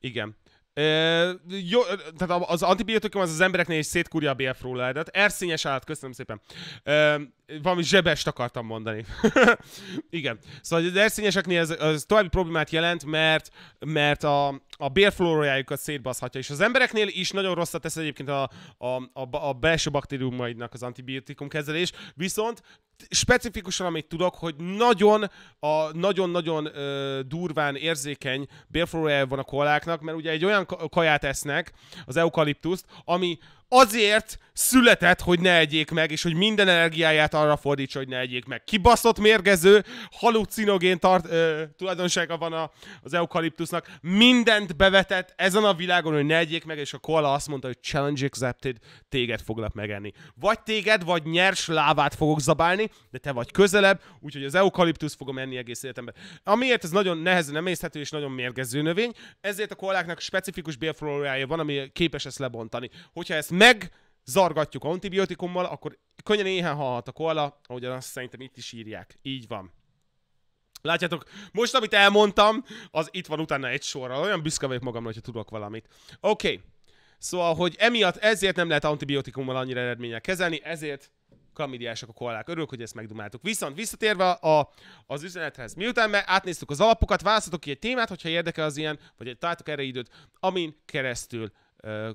A: Igen. Ö, jó, tehát az antibiotikum az az embereknél is szétkúrja a bélfrulládat. Erszényes állat, köszönöm szépen. Ö, valami zsebest akartam mondani. Igen. Szóval az erszényeseknél ez, ez további problémát jelent, mert mert a, a bélflórájukat szétbaszhatja. És az embereknél is nagyon rosszat tesz egyébként a, a, a, a belső baktériumaidnak az antibiotikum kezelés, viszont specifikusan, amit tudok, hogy nagyon a nagyon-nagyon durván érzékeny bélforrója van a koláknak, mert ugye egy olyan kaját esznek, az eukaliptuszt, ami azért született, hogy ne egyék meg, és hogy minden energiáját arra fordítsa, hogy ne egyék meg. Kibaszott mérgező, halucinogén tart, ö, tulajdonsága van a, az eukaliptusnak. Mindent bevetett ezen a világon, hogy ne egyék meg, és a koala azt mondta, hogy challenge accepted, téged foglak megenni. Vagy téged, vagy nyers lávát fogok zabálni, de te vagy közelebb, úgyhogy az eukaliptus fogom enni egész életemben. Amiért ez nagyon nehezen emészhető és nagyon mérgező növény, ezért a koaláknak specifikus bélflórája van, ami képes ezt lebontani. Hogyha ezt megzargatjuk antibiotikummal, akkor könnyen éhen halhat a koala, ahogyan azt szerintem itt is írják. Így van. Látjátok, most amit elmondtam, az itt van utána egy sorra. Olyan büszke vagyok magamra, hogyha tudok valamit. Oké. Okay. Szóval, hogy emiatt ezért nem lehet antibiotikummal annyira eredménnyel kezelni, ezért kamidiásak a koalák. Örülök, hogy ezt megdumáltuk. Viszont visszatérve a, az üzenethez, miután már átnéztük az alapokat, választatok ki egy témát, hogyha érdekel az ilyen, vagy találtok erre időt, amin keresztül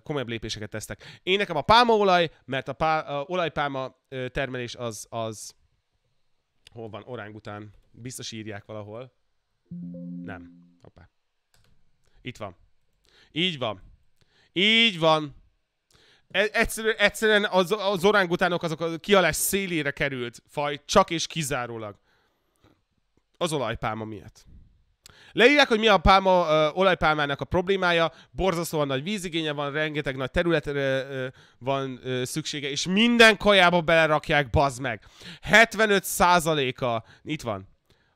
A: komolyabb lépéseket tesztek. Én nekem a pálmaolaj, mert a, pá, a olajpálma termelés az, az hol van, oráng után, biztos írják valahol. Nem. Hoppá. Itt van. Így van. Így van. E, egyszerűen, egyszerűen az, az orángutánok azok a kialás szélére került faj, csak és kizárólag. Az olajpálma miatt. Leírják, hogy mi a pálma, ö, olajpálmának a problémája, borzasztóan nagy vízigénye van, rengeteg nagy területre ö, van ö, szüksége, és minden kajába belerakják, bazd meg. 75%-a, itt van,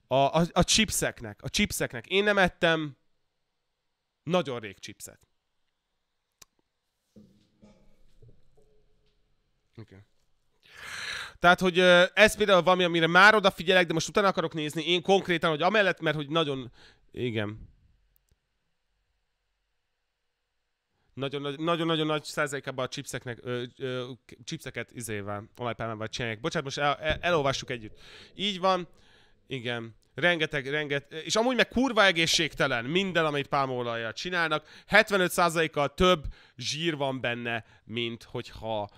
A: a, a, a chipseknek, a chipseknek. Én nem ettem nagyon rég chipset. Okay. Tehát, hogy ez például valami, amire már odafigyelek, de most utána akarok nézni, én konkrétan, hogy amellett, mert hogy nagyon igen. Nagyon-nagyon nagy százalékában a chipseknek, ö, ö, chipseket izével, olajpálmával csinálják. Bocsánat, most el, el, elolvassuk együtt. Így van, igen. Rengeteg, rengeteg, és amúgy meg kurva egészségtelen minden, amit pálmaolajjal csinálnak. 75%-kal több zsír van benne, mint hogyha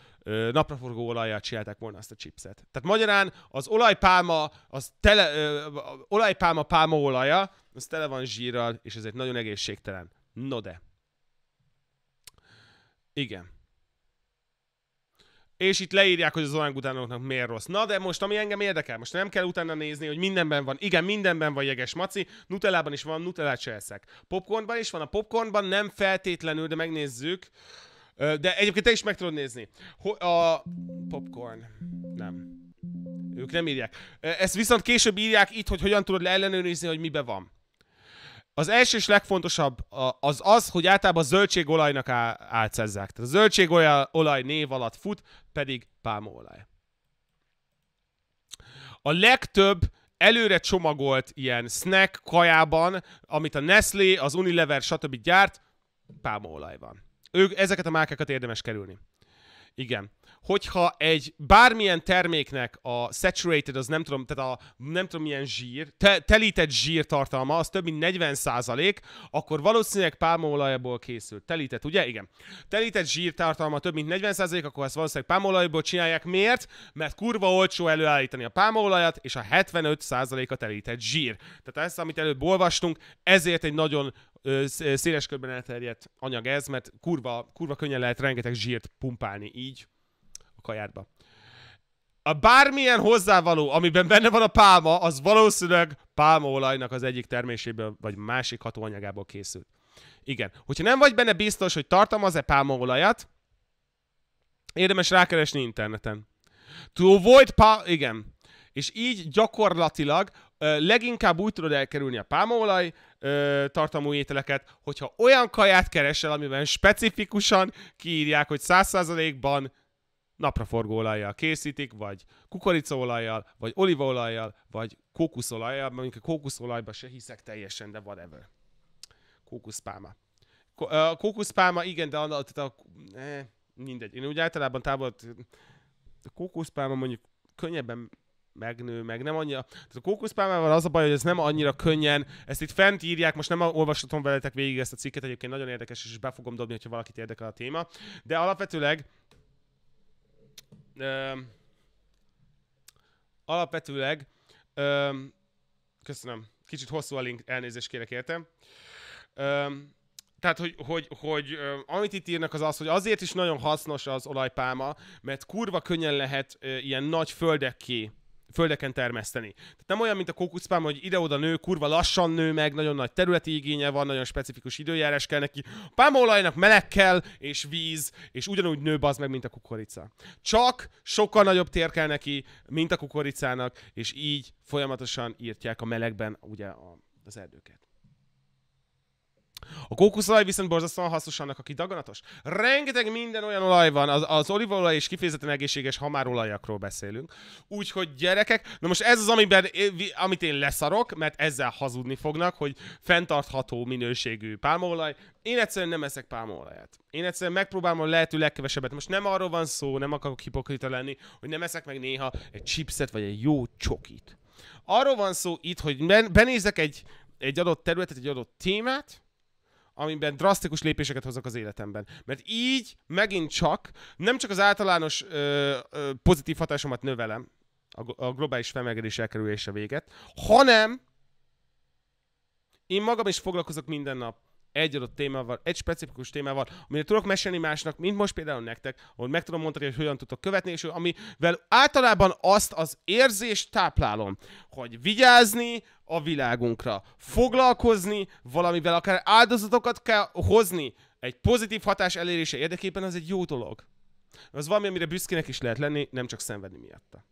A: napraforgó olajjal csinálták volna azt a chipset. Tehát magyarán az olajpálma, az tele, ö, olajpálma pálmaolaja, az tele van zsírral, és ezért nagyon egészségtelen. No de. Igen és itt leírják, hogy az orang utánoknak miért rossz. Na de most, ami engem érdekel, most nem kell utána nézni, hogy mindenben van. Igen, mindenben van jeges maci, nutellában is van, nutellát se eszek. Popcornban is van, a popcornban nem feltétlenül, de megnézzük. De egyébként te is meg tudod nézni. A popcorn. Nem. Ők nem írják. Ezt viszont később írják itt, hogy hogyan tudod leellenőrizni, hogy mibe van. Az első és legfontosabb az az, hogy általában zöldségolajnak álcezzák. Tehát a zöldségolaj név alatt fut, pedig pálmaolaj. A legtöbb előre csomagolt ilyen snack kajában, amit a Nestlé, az Unilever, stb. gyárt, pálmaolaj van. Ők, ezeket a márkákat érdemes kerülni. Igen hogyha egy bármilyen terméknek a saturated, az nem tudom, tehát a nem tudom milyen zsír, te, telített zsír tartalma, az több mint 40 százalék, akkor valószínűleg pálmaolajból készült. Telített, ugye? Igen. Telített zsír tartalma több mint 40 százalék, akkor ezt valószínűleg pálmaolajból csinálják. Miért? Mert kurva olcsó előállítani a pálmaolajat, és a 75 százalék a telített zsír. Tehát ezt, amit előbb olvastunk, ezért egy nagyon széles körben elterjedt anyag ez, mert kurva, kurva könnyen lehet rengeteg zsírt pumpálni így a kajádba. A bármilyen hozzávaló, amiben benne van a pálma, az valószínűleg pálmaolajnak az egyik terméséből, vagy másik hatóanyagából készült. Igen. Hogyha nem vagy benne biztos, hogy tartalmaz-e pálmaolajat, érdemes rákeresni interneten. To avoid pálma... igen. És így gyakorlatilag ö, leginkább úgy tudod elkerülni a pálmaolaj ö, tartalmú ételeket, hogyha olyan kaját keresel, amiben specifikusan kiírják, hogy 100%-ban napraforgó olajjal készítik, vagy kukoricaolajjal, vagy olívaolajjal, vagy kókuszolajjal, mondjuk a kókuszolajba se hiszek teljesen, de whatever. Kókuszpálma. A kókuszpálma, igen, de a, tehát a, eh, mindegy. Én úgy általában távol, a kókuszpálma mondjuk könnyebben megnő, meg nem annyira. Tehát a kókuszpálmával az a baj, hogy ez nem annyira könnyen. Ezt itt fent írják, most nem olvashatom veletek végig ezt a cikket, egyébként nagyon érdekes, és be fogom dobni, hogyha valakit érdekel a téma. De alapvetőleg Ö, alapvetőleg, ö, köszönöm, kicsit hosszú a link, elnézést kérek értem. Ö, tehát, hogy, hogy, hogy amit itt írnak az az, hogy azért is nagyon hasznos az olajpálma, mert kurva könnyen lehet ilyen nagy földekké földeken termeszteni. Tehát nem olyan, mint a kókuszpám, hogy ide-oda nő, kurva lassan nő meg, nagyon nagy területi igénye van, nagyon specifikus időjárás kell neki. A pámolajnak meleg kell, és víz, és ugyanúgy nő az meg, mint a kukorica. Csak sokkal nagyobb tér kell neki, mint a kukoricának, és így folyamatosan írtják a melegben ugye a, az erdőket. A kókuszolaj viszont borzasztóan hasznos annak, aki daganatos. Rengeteg minden olyan olaj van, az, az olívaolaj és kifejezetten egészséges olajakról beszélünk. Úgyhogy gyerekek, na most ez az, amiben, amit én leszarok, mert ezzel hazudni fognak, hogy fenntartható minőségű pálmaolaj. Én egyszerűen nem eszek pálmaolajat. Én egyszerűen megpróbálom a lehető legkevesebbet. Most nem arról van szó, nem akarok hipokrita lenni, hogy nem eszek meg néha egy chipset vagy egy jó csokit. Arról van szó itt, hogy benézek egy, egy adott területet, egy adott témát, amiben drasztikus lépéseket hozok az életemben. Mert így megint csak nem csak az általános ö, ö, pozitív hatásomat növelem, a, a globális felmelegedés elkerülése véget, hanem én magam is foglalkozok minden nap egy adott témával, egy specifikus témával, amire tudok mesélni másnak, mint most például nektek, ahol meg tudom mondani, hogy hogyan tudtok követni, és amivel általában azt az érzést táplálom, hogy vigyázni a világunkra, foglalkozni valamivel, akár áldozatokat kell hozni, egy pozitív hatás elérése érdekében az egy jó dolog. Az valami, amire büszkének is lehet lenni, nem csak szenvedni miatta.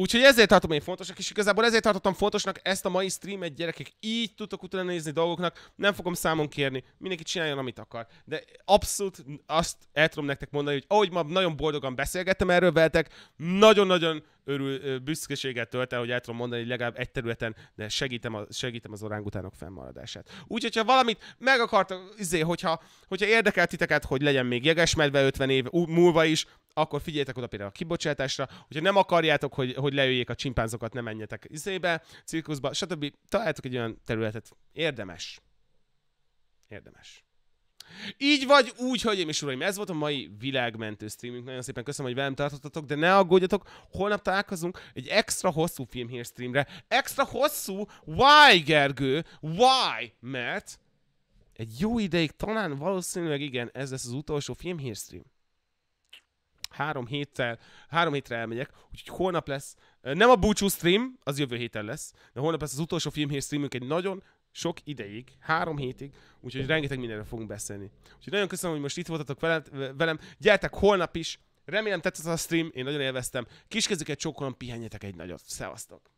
A: Úgyhogy ezért tartom én fontosnak, és igazából ezért tartottam fontosnak ezt a mai streamet, gyerekek. Így tudtok utána nézni dolgoknak, nem fogom számon kérni, mindenki csináljon, amit akar. De abszolút azt el tudom nektek mondani, hogy ahogy ma nagyon boldogan beszélgettem erről veletek, nagyon-nagyon örül, büszkeséget tölt el, hogy el tudom mondani, hogy legalább egy területen de segítem, a, segítem az orángutánok fennmaradását. Úgyhogy, ha valamit meg akartok, izé, hogyha, hogyha érdekelt titeket, hogy legyen még jegesmedve 50 év múlva is, akkor figyeljetek oda például a kibocsátásra, hogyha nem akarjátok, hogy, hogy leüljék a csimpánzokat, nem menjetek izébe, cirkuszba, stb. Találtok egy olyan területet. Érdemes. Érdemes. Így vagy úgy, hogy én és uraim, ez volt a mai világmentő streamünk. Nagyon szépen köszönöm, hogy velem tartottatok, de ne aggódjatok, holnap találkozunk egy extra hosszú filmhír streamre. Extra hosszú, why Gergő, why? Mert egy jó ideig, talán valószínűleg igen, ez lesz az utolsó stream három héttel, három hétre elmegyek, úgyhogy holnap lesz, nem a búcsú stream, az jövő héten lesz, de holnap lesz az utolsó filmhér streamünk egy nagyon sok ideig, három hétig, úgyhogy rengeteg mindenre fogunk beszélni. Úgyhogy nagyon köszönöm, hogy most itt voltatok velem, gyertek holnap is, remélem tetszett a stream, én nagyon élveztem, kiskezüket csókolom, pihenjetek egy nagyot, szevasztok!